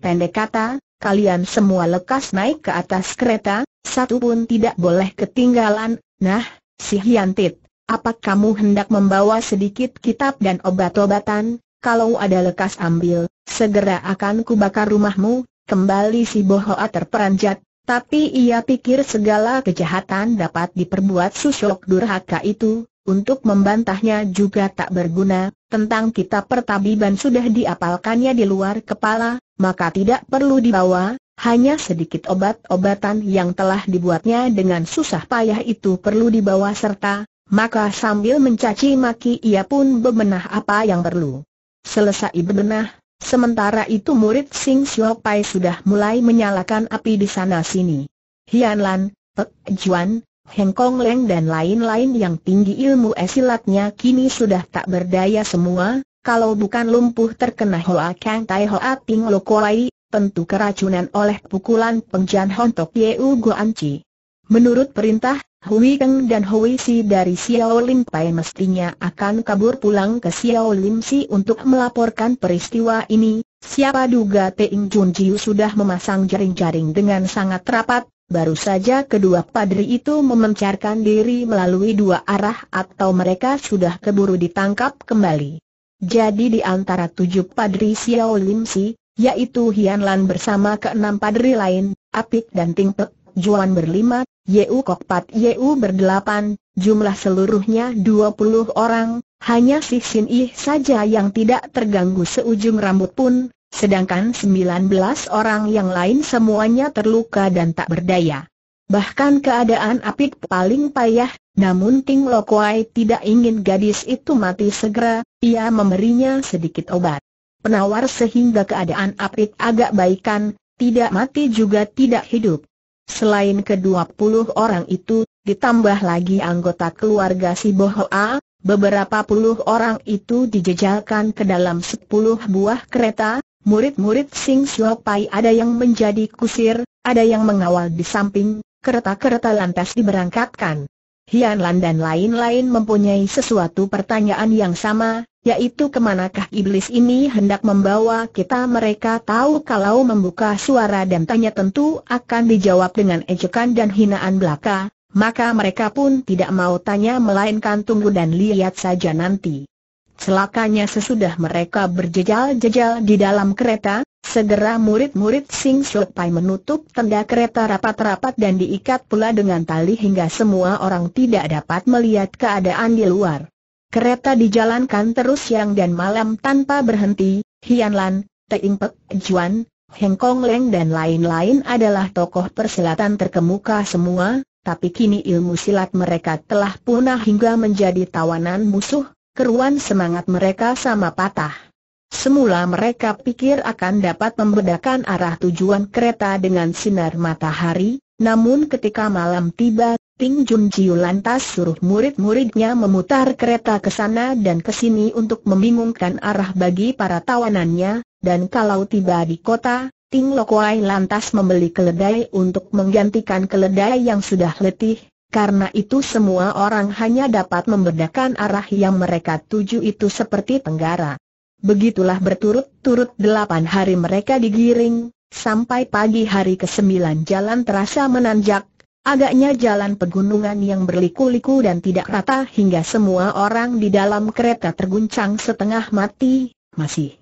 Pendek kata, kalian semua lekas naik ke atas kereta, satu pun tidak boleh ketinggalan. Nah, si Hiantit, apa kamu hendak membawa sedikit kitab dan obat-obatan? Kalau ada lekas ambil, segera akan kubakar rumahmu. Kembali si Bohoa terperanjat, tapi ia pikir segala kejahatan dapat diperbuat susok durhaka itu, untuk membantahnya juga tak berguna, tentang kitab pertabiban sudah diapalkannya di luar kepala, maka tidak perlu dibawa, hanya sedikit obat-obatan yang telah dibuatnya dengan susah payah itu perlu dibawa serta, maka sambil mencaci maki ia pun bebenah apa yang perlu. Selesai bebenah, Sementara itu murid Sing Siu Pai sudah mulai menyalakan api di sana-sini. Hian Lan, Pek Juan, Heng Kong Leng dan lain-lain yang tinggi ilmu esilatnya kini sudah tak berdaya semua, kalau bukan lumpuh terkena Hoa Kang Tai Hoa Ting Lo Kuai, tentu keracunan oleh pukulan pengjan Hontok Yeu Chi. Menurut perintah, Hui Keng dan Hui Si dari Xiao Lim Pai mestinya akan kabur pulang ke Xiao Lim Si untuk melaporkan peristiwa ini. Siapa duga Teing Jun Jiu sudah memasang jaring-jaring dengan sangat rapat, baru saja kedua padri itu memencarkan diri melalui dua arah atau mereka sudah keburu ditangkap kembali. Jadi di antara tujuh padri Xiao Lim Si, yaitu Hian Lan bersama keenam padri lain, Apik dan Ting Pek Juan berlima, Yeu Kokpat Yu berdelapan, jumlah seluruhnya 20 orang, hanya si Sin Ih saja yang tidak terganggu seujung rambut pun, sedangkan 19 orang yang lain semuanya terluka dan tak berdaya. Bahkan keadaan apik paling payah, namun Ting Lokwai tidak ingin gadis itu mati segera, ia memberinya sedikit obat. Penawar sehingga keadaan apik agak baikan, tidak mati juga tidak hidup. Selain kedua puluh orang itu, ditambah lagi anggota keluarga si Bohoa, beberapa puluh orang itu dijejalkan ke dalam sepuluh buah kereta, murid-murid Sing Sio Pai ada yang menjadi kusir, ada yang mengawal di samping, kereta-kereta lantas diberangkatkan. Hian Lan dan lain-lain mempunyai sesuatu pertanyaan yang sama, yaitu kemanakah iblis ini hendak membawa kita mereka tahu kalau membuka suara dan tanya tentu akan dijawab dengan ejekan dan hinaan belaka, maka mereka pun tidak mau tanya melainkan tunggu dan lihat saja nanti. Celakanya sesudah mereka berjejal-jejal di dalam kereta, segera murid-murid Sing Shok Pai menutup tenda kereta rapat-rapat dan diikat pula dengan tali hingga semua orang tidak dapat melihat keadaan di luar. Kereta dijalankan terus siang dan malam tanpa berhenti, Hian Lan, Teing Pek, Juan, Heng Kong Leng dan lain-lain adalah tokoh persilatan terkemuka semua, tapi kini ilmu silat mereka telah punah hingga menjadi tawanan musuh, keruan semangat mereka sama patah. Semula mereka pikir akan dapat membedakan arah tujuan kereta dengan sinar matahari, namun ketika malam tiba, Ting Jun Jiu lantas suruh murid-muridnya memutar kereta ke sana dan ke sini untuk membingungkan arah bagi para tawanannya, dan kalau tiba di kota, Ting Lokwai lantas membeli keledai untuk menggantikan keledai yang sudah letih, karena itu semua orang hanya dapat membedakan arah yang mereka tuju itu seperti tenggara. Begitulah berturut-turut delapan hari mereka digiring, sampai pagi hari ke-9 jalan terasa menanjak, Agaknya jalan pegunungan yang berliku-liku dan tidak rata hingga semua orang di dalam kereta terguncang setengah mati, masih.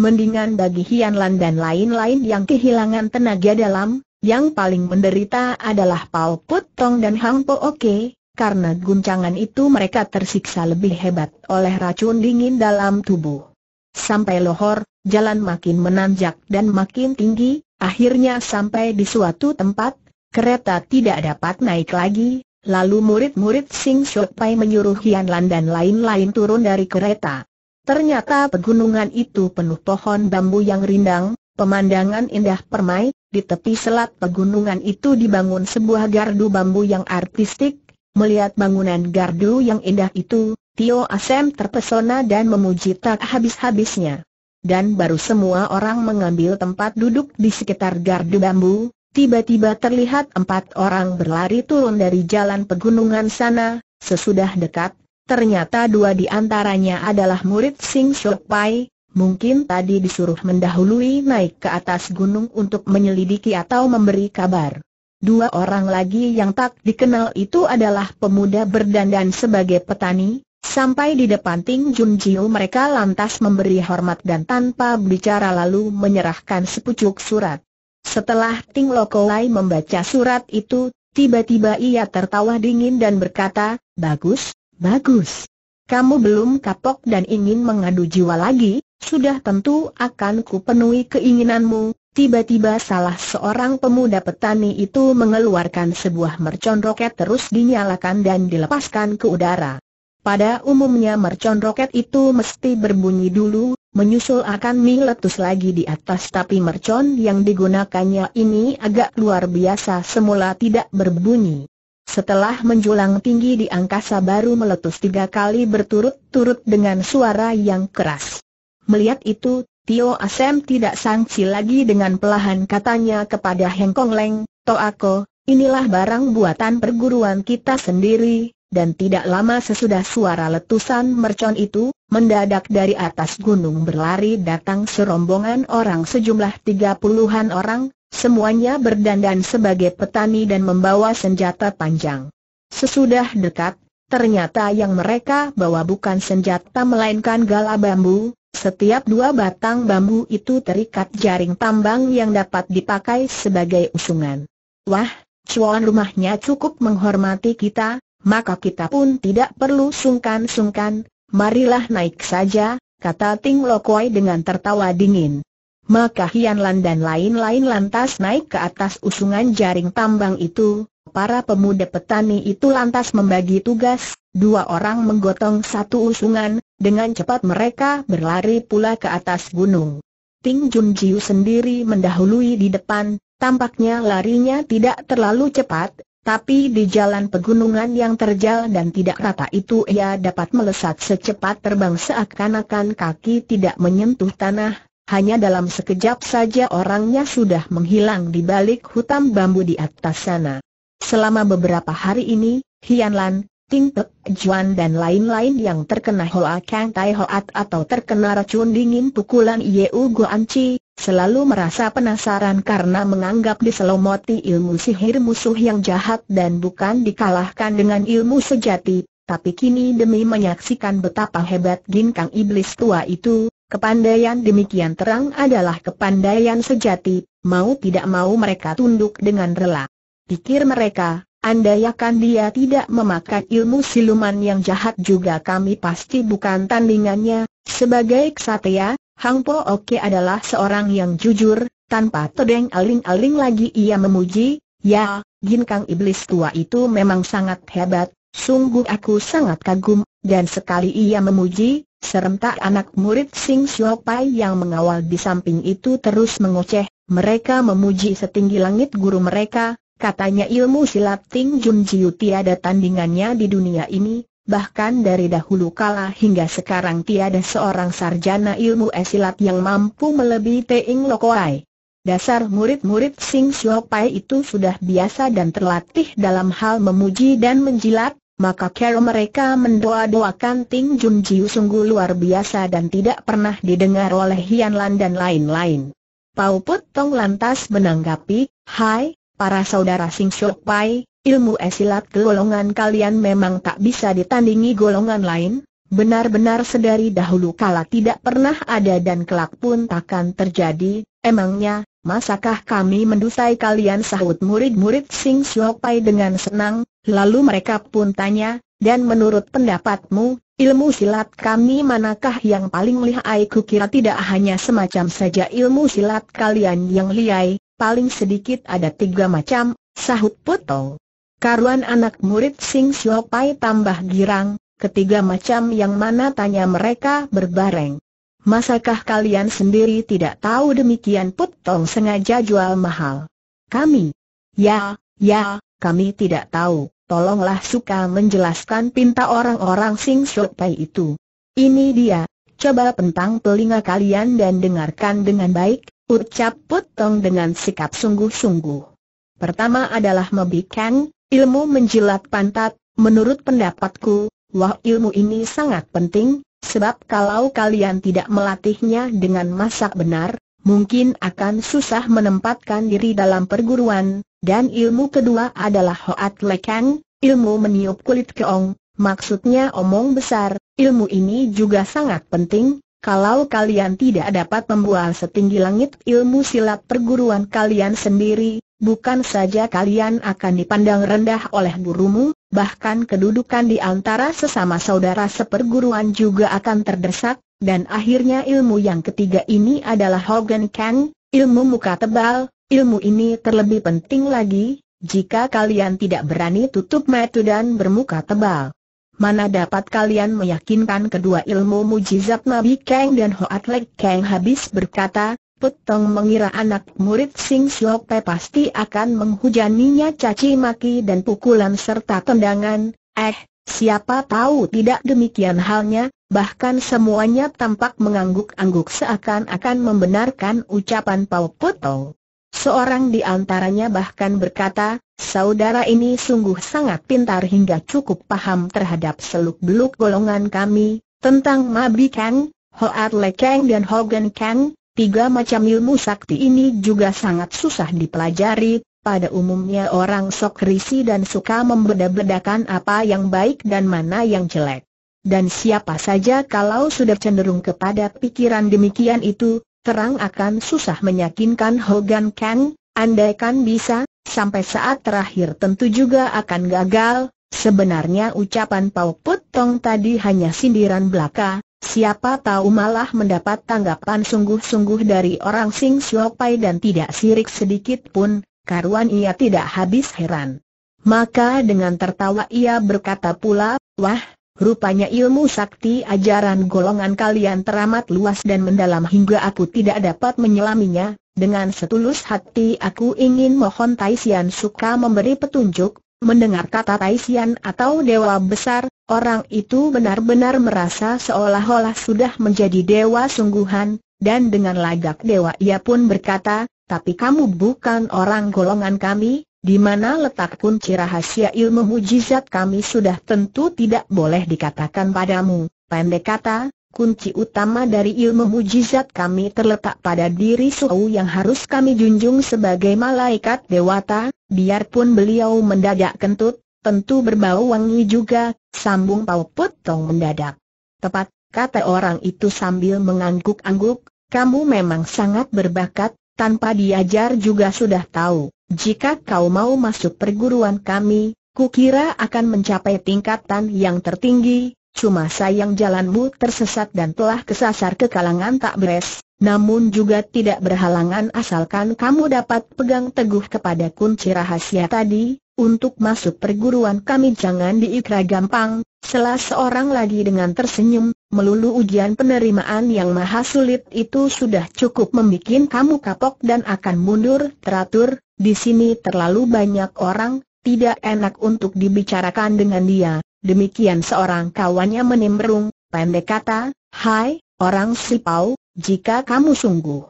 Mendingan bagi Hianlan dan lain-lain yang kehilangan tenaga dalam, yang paling menderita adalah Pao Put Tong dan Hang Po Oke, karena guncangan itu mereka tersiksa lebih hebat oleh racun dingin dalam tubuh. Sampai lohor, jalan makin menanjak dan makin tinggi, akhirnya sampai di suatu tempat, Kereta tidak dapat naik lagi, lalu murid-murid Sing Shok Pai menyuruh Hian Lan dan lain-lain turun dari kereta. Ternyata pegunungan itu penuh pohon bambu yang rindang, pemandangan indah permai, di tepi selat pegunungan itu dibangun sebuah gardu bambu yang artistik, Melihat bangunan gardu yang indah itu, Tio Asem terpesona dan memuji tak habis-habisnya. Dan baru semua orang mengambil tempat duduk di sekitar gardu bambu, tiba-tiba terlihat empat orang berlari turun dari jalan pegunungan sana, sesudah dekat, ternyata dua di antaranya adalah murid Sing Shok Pai, mungkin tadi disuruh mendahului naik ke atas gunung untuk menyelidiki atau memberi kabar. Dua orang lagi yang tak dikenal itu adalah pemuda berdandan sebagai petani, Sampai di depan Ting Jun Jiu mereka lantas memberi hormat dan tanpa bicara lalu menyerahkan sepucuk surat. Setelah Ting Lokolai membaca surat itu, tiba-tiba ia tertawa dingin dan berkata, Bagus, bagus. Kamu belum kapok dan ingin mengadu jiwa lagi, sudah tentu akan kupenuhi keinginanmu. Tiba-tiba salah seorang pemuda petani itu mengeluarkan sebuah mercon roket terus dinyalakan dan dilepaskan ke udara. Pada umumnya mercon roket itu mesti berbunyi dulu, menyusul akan mie letus lagi di atas tapi mercon yang digunakannya ini agak luar biasa semula tidak berbunyi. Setelah menjulang tinggi di angkasa baru meletus tiga kali berturut-turut dengan suara yang keras. Melihat itu, Tio Asem tidak sangsi lagi dengan pelahan katanya kepada Hengkong Kong Leng, Toako, inilah barang buatan perguruan kita sendiri, dan tidak lama sesudah suara letusan mercon itu, mendadak dari atas gunung berlari datang serombongan orang sejumlah tiga puluhan orang, semuanya berdandan sebagai petani dan membawa senjata panjang. Sesudah dekat, ternyata yang mereka bawa bukan senjata melainkan gala bambu, setiap dua batang bambu itu terikat jaring tambang yang dapat dipakai sebagai usungan. Wah, cuan rumahnya cukup menghormati kita, maka kita pun tidak perlu sungkan-sungkan, marilah naik saja, kata Ting Lokoi dengan tertawa dingin. Maka Hian Lan dan lain-lain lantas naik ke atas usungan jaring tambang itu, para pemuda petani itu lantas membagi tugas, dua orang menggotong satu usungan, dengan cepat mereka berlari pula ke atas gunung. Ting Jun Jiu sendiri mendahului di depan, tampaknya larinya tidak terlalu cepat, tapi di jalan pegunungan yang terjal dan tidak rata itu ia dapat melesat secepat terbang seakan-akan kaki tidak menyentuh tanah, hanya dalam sekejap saja orangnya sudah menghilang di balik hutan bambu di atas sana. Selama beberapa hari ini, Hianlan, Lan, Ting Pek, Juan dan lain-lain yang terkena Hoa Kang Tai Hoat atau terkena racun dingin pukulan Yeu Guan Chi, selalu merasa penasaran karena menganggap diselomoti ilmu sihir musuh yang jahat dan bukan dikalahkan dengan ilmu sejati, tapi kini demi menyaksikan betapa hebat ginkang iblis tua itu, kepandaian demikian terang adalah kepandaian sejati, mau tidak mau mereka tunduk dengan rela. Pikir mereka, Andayakan dia tidak memakai ilmu siluman yang jahat juga kami pasti bukan tandingannya, sebagai ksatria, Hang Po Oke adalah seorang yang jujur, tanpa tedeng aling-aling lagi ia memuji, ya, ginkang iblis tua itu memang sangat hebat, sungguh aku sangat kagum, dan sekali ia memuji, serentak anak murid Sing Pai yang mengawal di samping itu terus mengoceh, mereka memuji setinggi langit guru mereka, katanya ilmu silat Ting Jun Jiu tiada tandingannya di dunia ini, bahkan dari dahulu kala hingga sekarang tiada seorang sarjana ilmu esilat yang mampu melebihi Teing Lokoai. Dasar murid-murid Sing Xiao Pai itu sudah biasa dan terlatih dalam hal memuji dan menjilat, maka cara mereka mendoa-doakan Ting Jun Jiu sungguh luar biasa dan tidak pernah didengar oleh Hian Lan dan lain-lain. Pau Put Tong lantas menanggapi, Hai, para saudara Sing Shok Pai, ilmu esilat golongan kalian memang tak bisa ditandingi golongan lain, benar-benar sedari dahulu kala tidak pernah ada dan kelak pun takkan terjadi, emangnya, masakah kami mendusai kalian sahut murid-murid Sing Xiao Pai dengan senang, lalu mereka pun tanya, dan menurut pendapatmu, ilmu silat kami manakah yang paling lihai kukira tidak hanya semacam saja ilmu silat kalian yang lihai, paling sedikit ada tiga macam, sahut Putong. Karuan anak murid Sing Xiao tambah girang, ketiga macam yang mana tanya mereka berbareng. Masakah kalian sendiri tidak tahu demikian Putong sengaja jual mahal? Kami? Ya, ya, kami tidak tahu. Tolonglah suka menjelaskan pinta orang-orang Sing Xiao itu. Ini dia, coba pentang telinga kalian dan dengarkan dengan baik, ucap Putong dengan sikap sungguh-sungguh. Pertama adalah Mebi Kang, Ilmu menjilat pantat, menurut pendapatku, wah ilmu ini sangat penting, sebab kalau kalian tidak melatihnya dengan masak benar, mungkin akan susah menempatkan diri dalam perguruan, dan ilmu kedua adalah Hoat Lekang, ilmu meniup kulit keong, maksudnya omong besar, ilmu ini juga sangat penting, kalau kalian tidak dapat membual setinggi langit ilmu silat perguruan kalian sendiri, bukan saja kalian akan dipandang rendah oleh gurumu, bahkan kedudukan di antara sesama saudara seperguruan juga akan terdesak, dan akhirnya ilmu yang ketiga ini adalah Hogan Kang, ilmu muka tebal, ilmu ini terlebih penting lagi, jika kalian tidak berani tutup metu dan bermuka tebal. Mana dapat kalian meyakinkan kedua ilmu mujizat Nabi Kang dan Hoat Lek Kang habis berkata, Putong mengira anak murid Sing Siok pasti akan menghujaninya caci maki dan pukulan serta tendangan, eh, siapa tahu tidak demikian halnya, bahkan semuanya tampak mengangguk-angguk seakan-akan membenarkan ucapan Pau Putong. Seorang di antaranya bahkan berkata, saudara ini sungguh sangat pintar hingga cukup paham terhadap seluk-beluk golongan kami, tentang Mabi Kang, Hoat Le Kang dan Hogan Kang, Tiga macam ilmu sakti ini juga sangat susah dipelajari, pada umumnya orang sok risi dan suka membeda-bedakan apa yang baik dan mana yang jelek. Dan siapa saja kalau sudah cenderung kepada pikiran demikian itu, terang akan susah meyakinkan Hogan Kang, andaikan bisa, sampai saat terakhir tentu juga akan gagal, Sebenarnya ucapan Pau Put Tong tadi hanya sindiran belaka, Siapa tahu malah mendapat tanggapan sungguh-sungguh dari orang Sing Siopai dan tidak sirik sedikit pun, karuan ia tidak habis heran. Maka dengan tertawa ia berkata pula, wah, rupanya ilmu sakti ajaran golongan kalian teramat luas dan mendalam hingga aku tidak dapat menyelaminya, dengan setulus hati aku ingin mohon Taisian suka memberi petunjuk, mendengar kata Taisian atau Dewa Besar, Orang itu benar-benar merasa seolah-olah sudah menjadi dewa sungguhan, dan dengan lagak dewa ia pun berkata, tapi kamu bukan orang golongan kami, di mana letak kunci rahasia ilmu mujizat kami sudah tentu tidak boleh dikatakan padamu. Pendek kata, kunci utama dari ilmu mujizat kami terletak pada diri Suau yang harus kami junjung sebagai malaikat dewata, biarpun beliau mendadak kentut, Tentu berbau wangi juga, sambung Pau Potong mendadak. Tepat, kata orang itu sambil mengangguk-angguk, kamu memang sangat berbakat, tanpa diajar juga sudah tahu. Jika kau mau masuk perguruan kami, kukira akan mencapai tingkatan yang tertinggi, cuma sayang jalanmu tersesat dan telah kesasar ke kalangan tak beres. Namun juga tidak berhalangan asalkan kamu dapat pegang teguh kepada kunci rahasia tadi, untuk masuk perguruan kami jangan diikra gampang, Selas seorang lagi dengan tersenyum, melulu ujian penerimaan yang maha sulit itu sudah cukup membuat kamu kapok dan akan mundur teratur, di sini terlalu banyak orang, tidak enak untuk dibicarakan dengan dia, demikian seorang kawannya menimbrung, pendek kata, hai, orang sipau, jika kamu sungguh.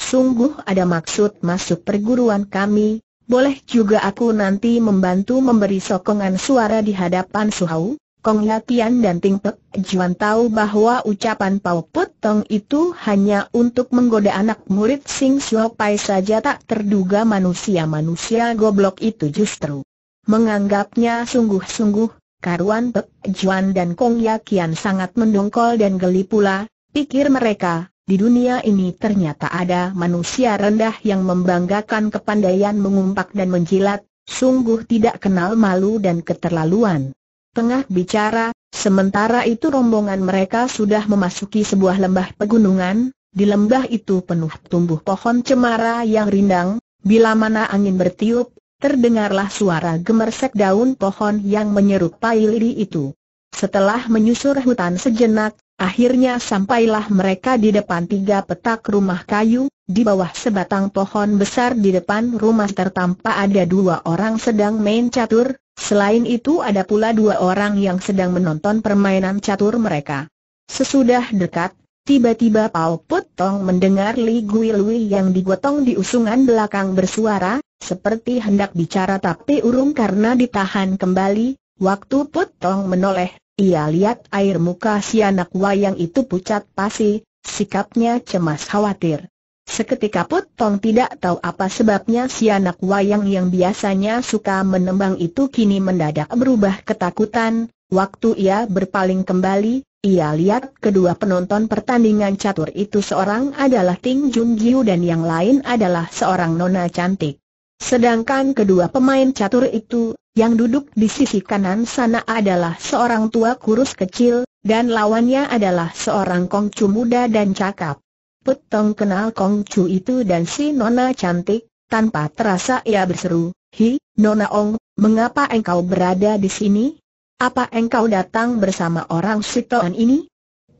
Sungguh ada maksud masuk perguruan kami, boleh juga aku nanti membantu memberi sokongan suara di hadapan Suhau, Kong Yatian dan Ting Pek Juan tahu bahwa ucapan Pau Put Tong itu hanya untuk menggoda anak murid Sing Suo Pai saja tak terduga manusia-manusia goblok itu justru menganggapnya sungguh-sungguh, karuan Pek Juan dan Kong Yakin sangat mendongkol dan geli pula, pikir mereka, di dunia ini ternyata ada manusia rendah yang membanggakan kepandaian mengumpak dan menjilat, sungguh tidak kenal malu dan keterlaluan. Tengah bicara, sementara itu rombongan mereka sudah memasuki sebuah lembah pegunungan, di lembah itu penuh tumbuh pohon cemara yang rindang, bila mana angin bertiup, terdengarlah suara gemersek daun pohon yang menyerupai liri itu. Setelah menyusur hutan sejenak, Akhirnya sampailah mereka di depan tiga petak rumah kayu, di bawah sebatang pohon besar di depan rumah tertampak ada dua orang sedang main catur, selain itu ada pula dua orang yang sedang menonton permainan catur mereka. Sesudah dekat, tiba-tiba Pao Potong mendengar Li Gui Lui yang digotong di usungan belakang bersuara, seperti hendak bicara tapi urung karena ditahan kembali, waktu Potong menoleh ia lihat air muka si anak wayang itu pucat pasi, sikapnya cemas khawatir. Seketika Put Tong tidak tahu apa sebabnya si anak wayang yang biasanya suka menembang itu kini mendadak berubah ketakutan. Waktu ia berpaling kembali, ia lihat kedua penonton pertandingan catur itu seorang adalah Ting Jun Jiu dan yang lain adalah seorang nona cantik. Sedangkan kedua pemain catur itu, yang duduk di sisi kanan sana adalah seorang tua kurus kecil, dan lawannya adalah seorang kongcu muda dan cakap. petong kenal kongcu itu dan si nona cantik, tanpa terasa ia berseru, Hi, Nona Ong, mengapa engkau berada di sini? Apa engkau datang bersama orang Sitoan ini?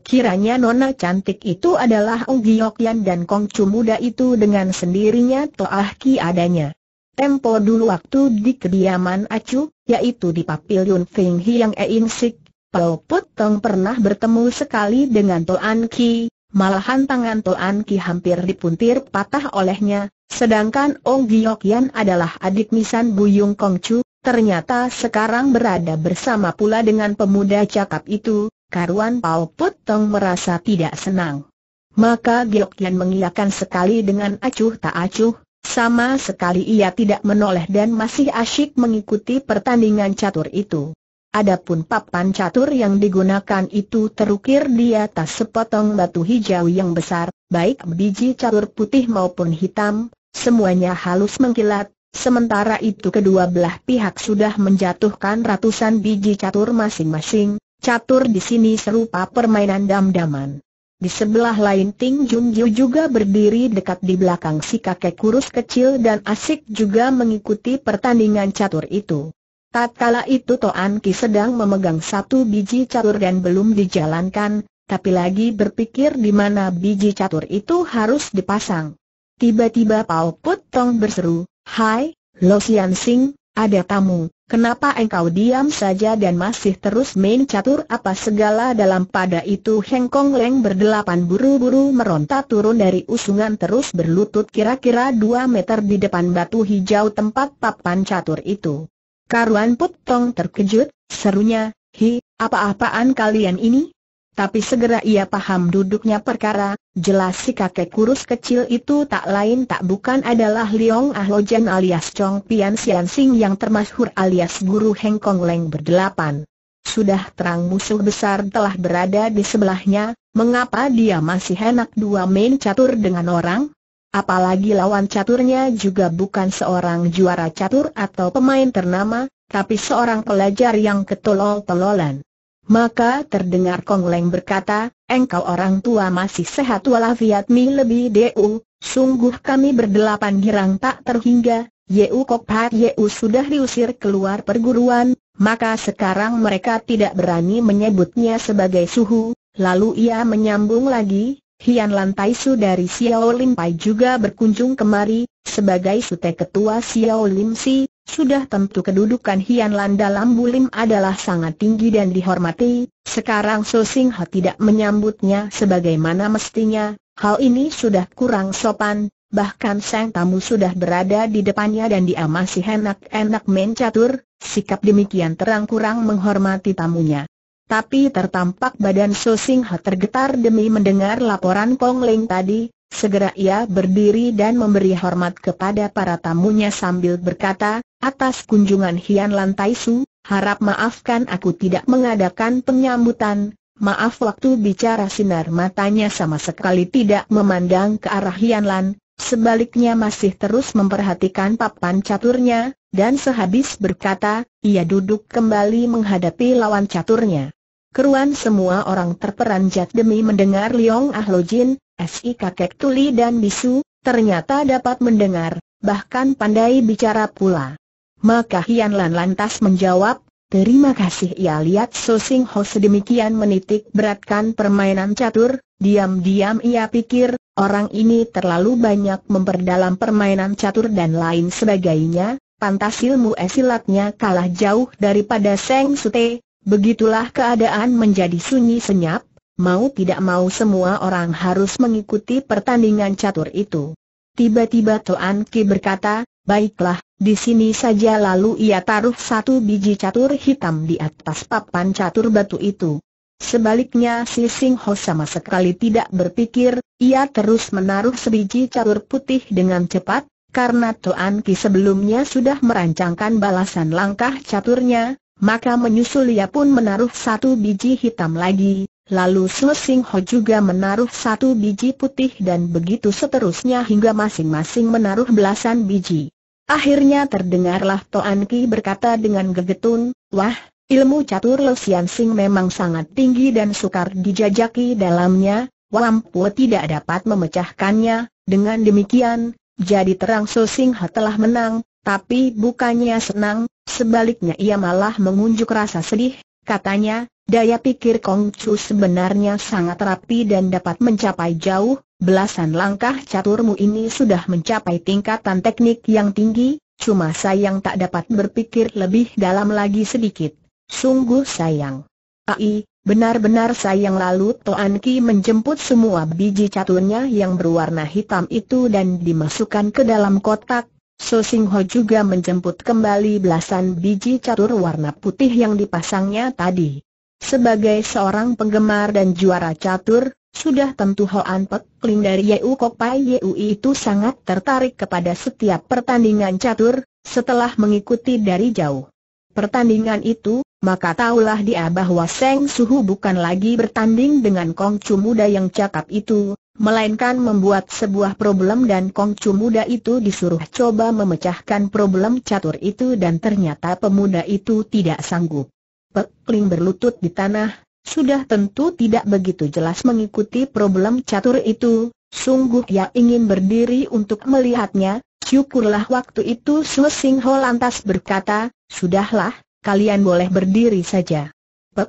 Kiranya Nona cantik itu adalah Ong Giyokian dan Kong muda itu dengan sendirinya toah ki adanya. Tempo dulu waktu di kediaman Acu, yaitu di Papilion Feng Hiang E Sik, Pao Potong pernah bertemu sekali dengan Toan Ki, malahan tangan Toan Ki hampir dipuntir patah olehnya, sedangkan Ong Yan adalah adik nisan Buyung Chu, ternyata sekarang berada bersama pula dengan pemuda cakap itu, karuan Pao Potong merasa tidak senang. Maka Yan mengiyakan sekali dengan acuh tak acuh, sama sekali ia tidak menoleh dan masih asyik mengikuti pertandingan catur itu. Adapun papan catur yang digunakan itu terukir di atas sepotong batu hijau yang besar, baik biji catur putih maupun hitam, semuanya halus mengkilat, sementara itu kedua belah pihak sudah menjatuhkan ratusan biji catur masing-masing, catur di sini serupa permainan dam-daman. Di sebelah lain Ting Jun juga berdiri dekat di belakang si kakek kurus kecil dan asik juga mengikuti pertandingan catur itu. Tatkala itu Toan Ki sedang memegang satu biji catur dan belum dijalankan, tapi lagi berpikir di mana biji catur itu harus dipasang. Tiba-tiba Pao Put Tong berseru, Hai, Lo Sian Sing, ada tamu, kenapa engkau diam saja dan masih terus main catur apa segala dalam pada itu Heng Kong Leng berdelapan buru-buru meronta turun dari usungan terus berlutut kira-kira dua meter di depan batu hijau tempat papan catur itu. Karuan Putong terkejut, serunya, hi, apa-apaan kalian ini? Tapi segera ia paham duduknya perkara, jelas si kakek kurus kecil itu tak lain tak bukan adalah Liong Ahlojen alias Chong Pian Sian Sing yang termasyhur alias Guru Heng Kong Leng berdelapan. Sudah terang musuh besar telah berada di sebelahnya, mengapa dia masih enak dua main catur dengan orang? Apalagi lawan caturnya juga bukan seorang juara catur atau pemain ternama, tapi seorang pelajar yang ketolol tololan. Maka terdengar Kong Leng berkata, engkau orang tua masih sehat walafiat mi lebih deu, sungguh kami berdelapan girang tak terhingga, Yeu Kok Pat Yeu sudah diusir keluar perguruan, maka sekarang mereka tidak berani menyebutnya sebagai suhu, lalu ia menyambung lagi, Hian Lantai Su dari Xiao Lim Pai juga berkunjung kemari, sebagai sute ketua Xiao Lim Si, sudah tentu kedudukan Hian Lan dalam bulim adalah sangat tinggi dan dihormati, sekarang So Sing Ha tidak menyambutnya sebagaimana mestinya, hal ini sudah kurang sopan, bahkan sang tamu sudah berada di depannya dan dia masih enak-enak main catur, sikap demikian terang kurang menghormati tamunya. Tapi tertampak badan So Sing Ha tergetar demi mendengar laporan Kong Ling tadi, segera ia berdiri dan memberi hormat kepada para tamunya sambil berkata, Atas kunjungan Hian Lantai Su, harap maafkan aku tidak mengadakan penyambutan, maaf waktu bicara sinar matanya sama sekali tidak memandang ke arah Hian Lan, sebaliknya masih terus memperhatikan papan caturnya, dan sehabis berkata, ia duduk kembali menghadapi lawan caturnya. Keruan semua orang terperanjat demi mendengar Liong Ahlojin, Si kakek tuli dan bisu, ternyata dapat mendengar, bahkan pandai bicara pula. Maka Hian Lan lantas menjawab, Terima kasih ia ya, lihat So Sing Ho sedemikian menitik beratkan permainan catur, diam-diam ia pikir, orang ini terlalu banyak memperdalam permainan catur dan lain sebagainya, pantas ilmu esilatnya kalah jauh daripada Seng Sute, begitulah keadaan menjadi sunyi senyap, mau tidak mau semua orang harus mengikuti pertandingan catur itu. Tiba-tiba Toan Ki berkata, Baiklah, di sini saja lalu ia taruh satu biji catur hitam di atas papan catur batu itu. Sebaliknya si Sing Ho sama sekali tidak berpikir, ia terus menaruh sebiji catur putih dengan cepat, karena Tuan Ki sebelumnya sudah merancangkan balasan langkah caturnya, maka menyusul ia pun menaruh satu biji hitam lagi, Lalu Su Sing Ho juga menaruh satu biji putih dan begitu seterusnya hingga masing-masing menaruh belasan biji. Akhirnya terdengarlah Toan Ki berkata dengan gegetun, Wah, ilmu catur Lo Sing memang sangat tinggi dan sukar dijajaki dalamnya, Wampu tidak dapat memecahkannya, dengan demikian, jadi terang So ha telah menang, tapi bukannya senang, sebaliknya ia malah mengunjuk rasa sedih, katanya, daya pikir Kong Chu sebenarnya sangat rapi dan dapat mencapai jauh, Belasan langkah caturmu ini sudah mencapai tingkatan teknik yang tinggi, cuma sayang tak dapat berpikir lebih dalam lagi sedikit. Sungguh sayang. Ai, benar-benar sayang lalu Toan Ki menjemput semua biji caturnya yang berwarna hitam itu dan dimasukkan ke dalam kotak. So Sing Ho juga menjemput kembali belasan biji catur warna putih yang dipasangnya tadi. Sebagai seorang penggemar dan juara catur, sudah tentu Hoan Pek Kling dari Yeu Kok Pai Yeu itu sangat tertarik kepada setiap pertandingan catur, setelah mengikuti dari jauh. Pertandingan itu, maka tahulah dia bahwa Seng Suhu bukan lagi bertanding dengan Kong Chu muda yang cakap itu, melainkan membuat sebuah problem dan Kong Chu muda itu disuruh coba memecahkan problem catur itu dan ternyata pemuda itu tidak sanggup. Pek Kling berlutut di tanah, sudah tentu tidak begitu jelas mengikuti problem catur itu, sungguh ia ingin berdiri untuk melihatnya, syukurlah waktu itu Sue Sing Ho lantas berkata, sudahlah, kalian boleh berdiri saja. Pek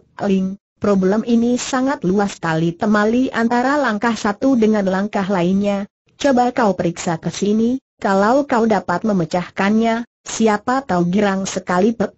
problem ini sangat luas tali temali antara langkah satu dengan langkah lainnya, coba kau periksa ke sini, kalau kau dapat memecahkannya, siapa tahu girang sekali Pek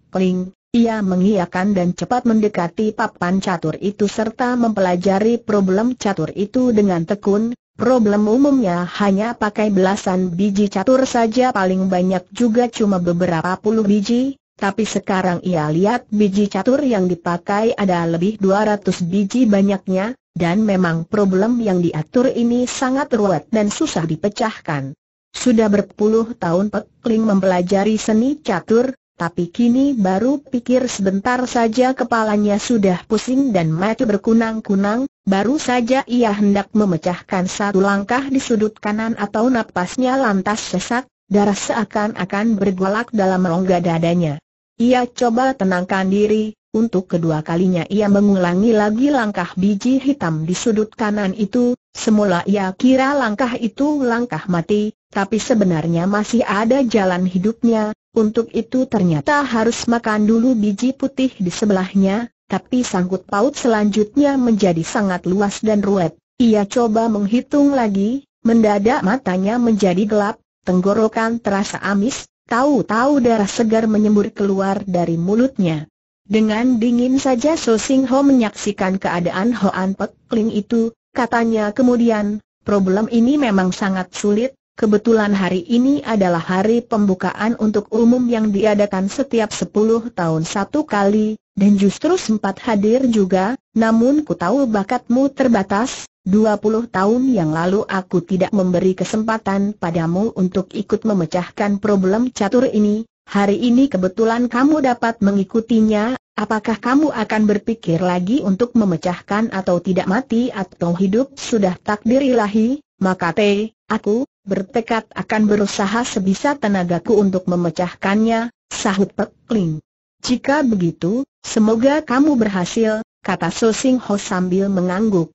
ia mengiakan dan cepat mendekati papan catur itu serta mempelajari problem catur itu dengan tekun, problem umumnya hanya pakai belasan biji catur saja paling banyak juga cuma beberapa puluh biji, tapi sekarang ia lihat biji catur yang dipakai ada lebih 200 biji banyaknya, dan memang problem yang diatur ini sangat ruwet dan susah dipecahkan. Sudah berpuluh tahun Pekling mempelajari seni catur, tapi kini baru pikir sebentar saja kepalanya sudah pusing dan mata berkunang-kunang, baru saja ia hendak memecahkan satu langkah di sudut kanan atau napasnya lantas sesak, darah seakan-akan bergolak dalam rongga dadanya. Ia coba tenangkan diri, untuk kedua kalinya ia mengulangi lagi langkah biji hitam di sudut kanan itu, semula ia kira langkah itu langkah mati, tapi sebenarnya masih ada jalan hidupnya, untuk itu ternyata harus makan dulu biji putih di sebelahnya, tapi sangkut paut selanjutnya menjadi sangat luas dan ruwet. Ia coba menghitung lagi, mendadak matanya menjadi gelap, tenggorokan terasa amis, tahu-tahu darah segar menyembur keluar dari mulutnya. Dengan dingin saja So Sing Ho menyaksikan keadaan Hoan Pek Ling itu, katanya kemudian, problem ini memang sangat sulit, Kebetulan hari ini adalah hari pembukaan untuk umum yang diadakan setiap 10 tahun satu kali, dan justru sempat hadir juga, namun ku tahu bakatmu terbatas, 20 tahun yang lalu aku tidak memberi kesempatan padamu untuk ikut memecahkan problem catur ini, hari ini kebetulan kamu dapat mengikutinya, apakah kamu akan berpikir lagi untuk memecahkan atau tidak mati atau hidup sudah takdir ilahi, maka te, aku, bertekad akan berusaha sebisa tenagaku untuk memecahkannya, sahut Pek Jika begitu, semoga kamu berhasil, kata Sosing Ho sambil mengangguk.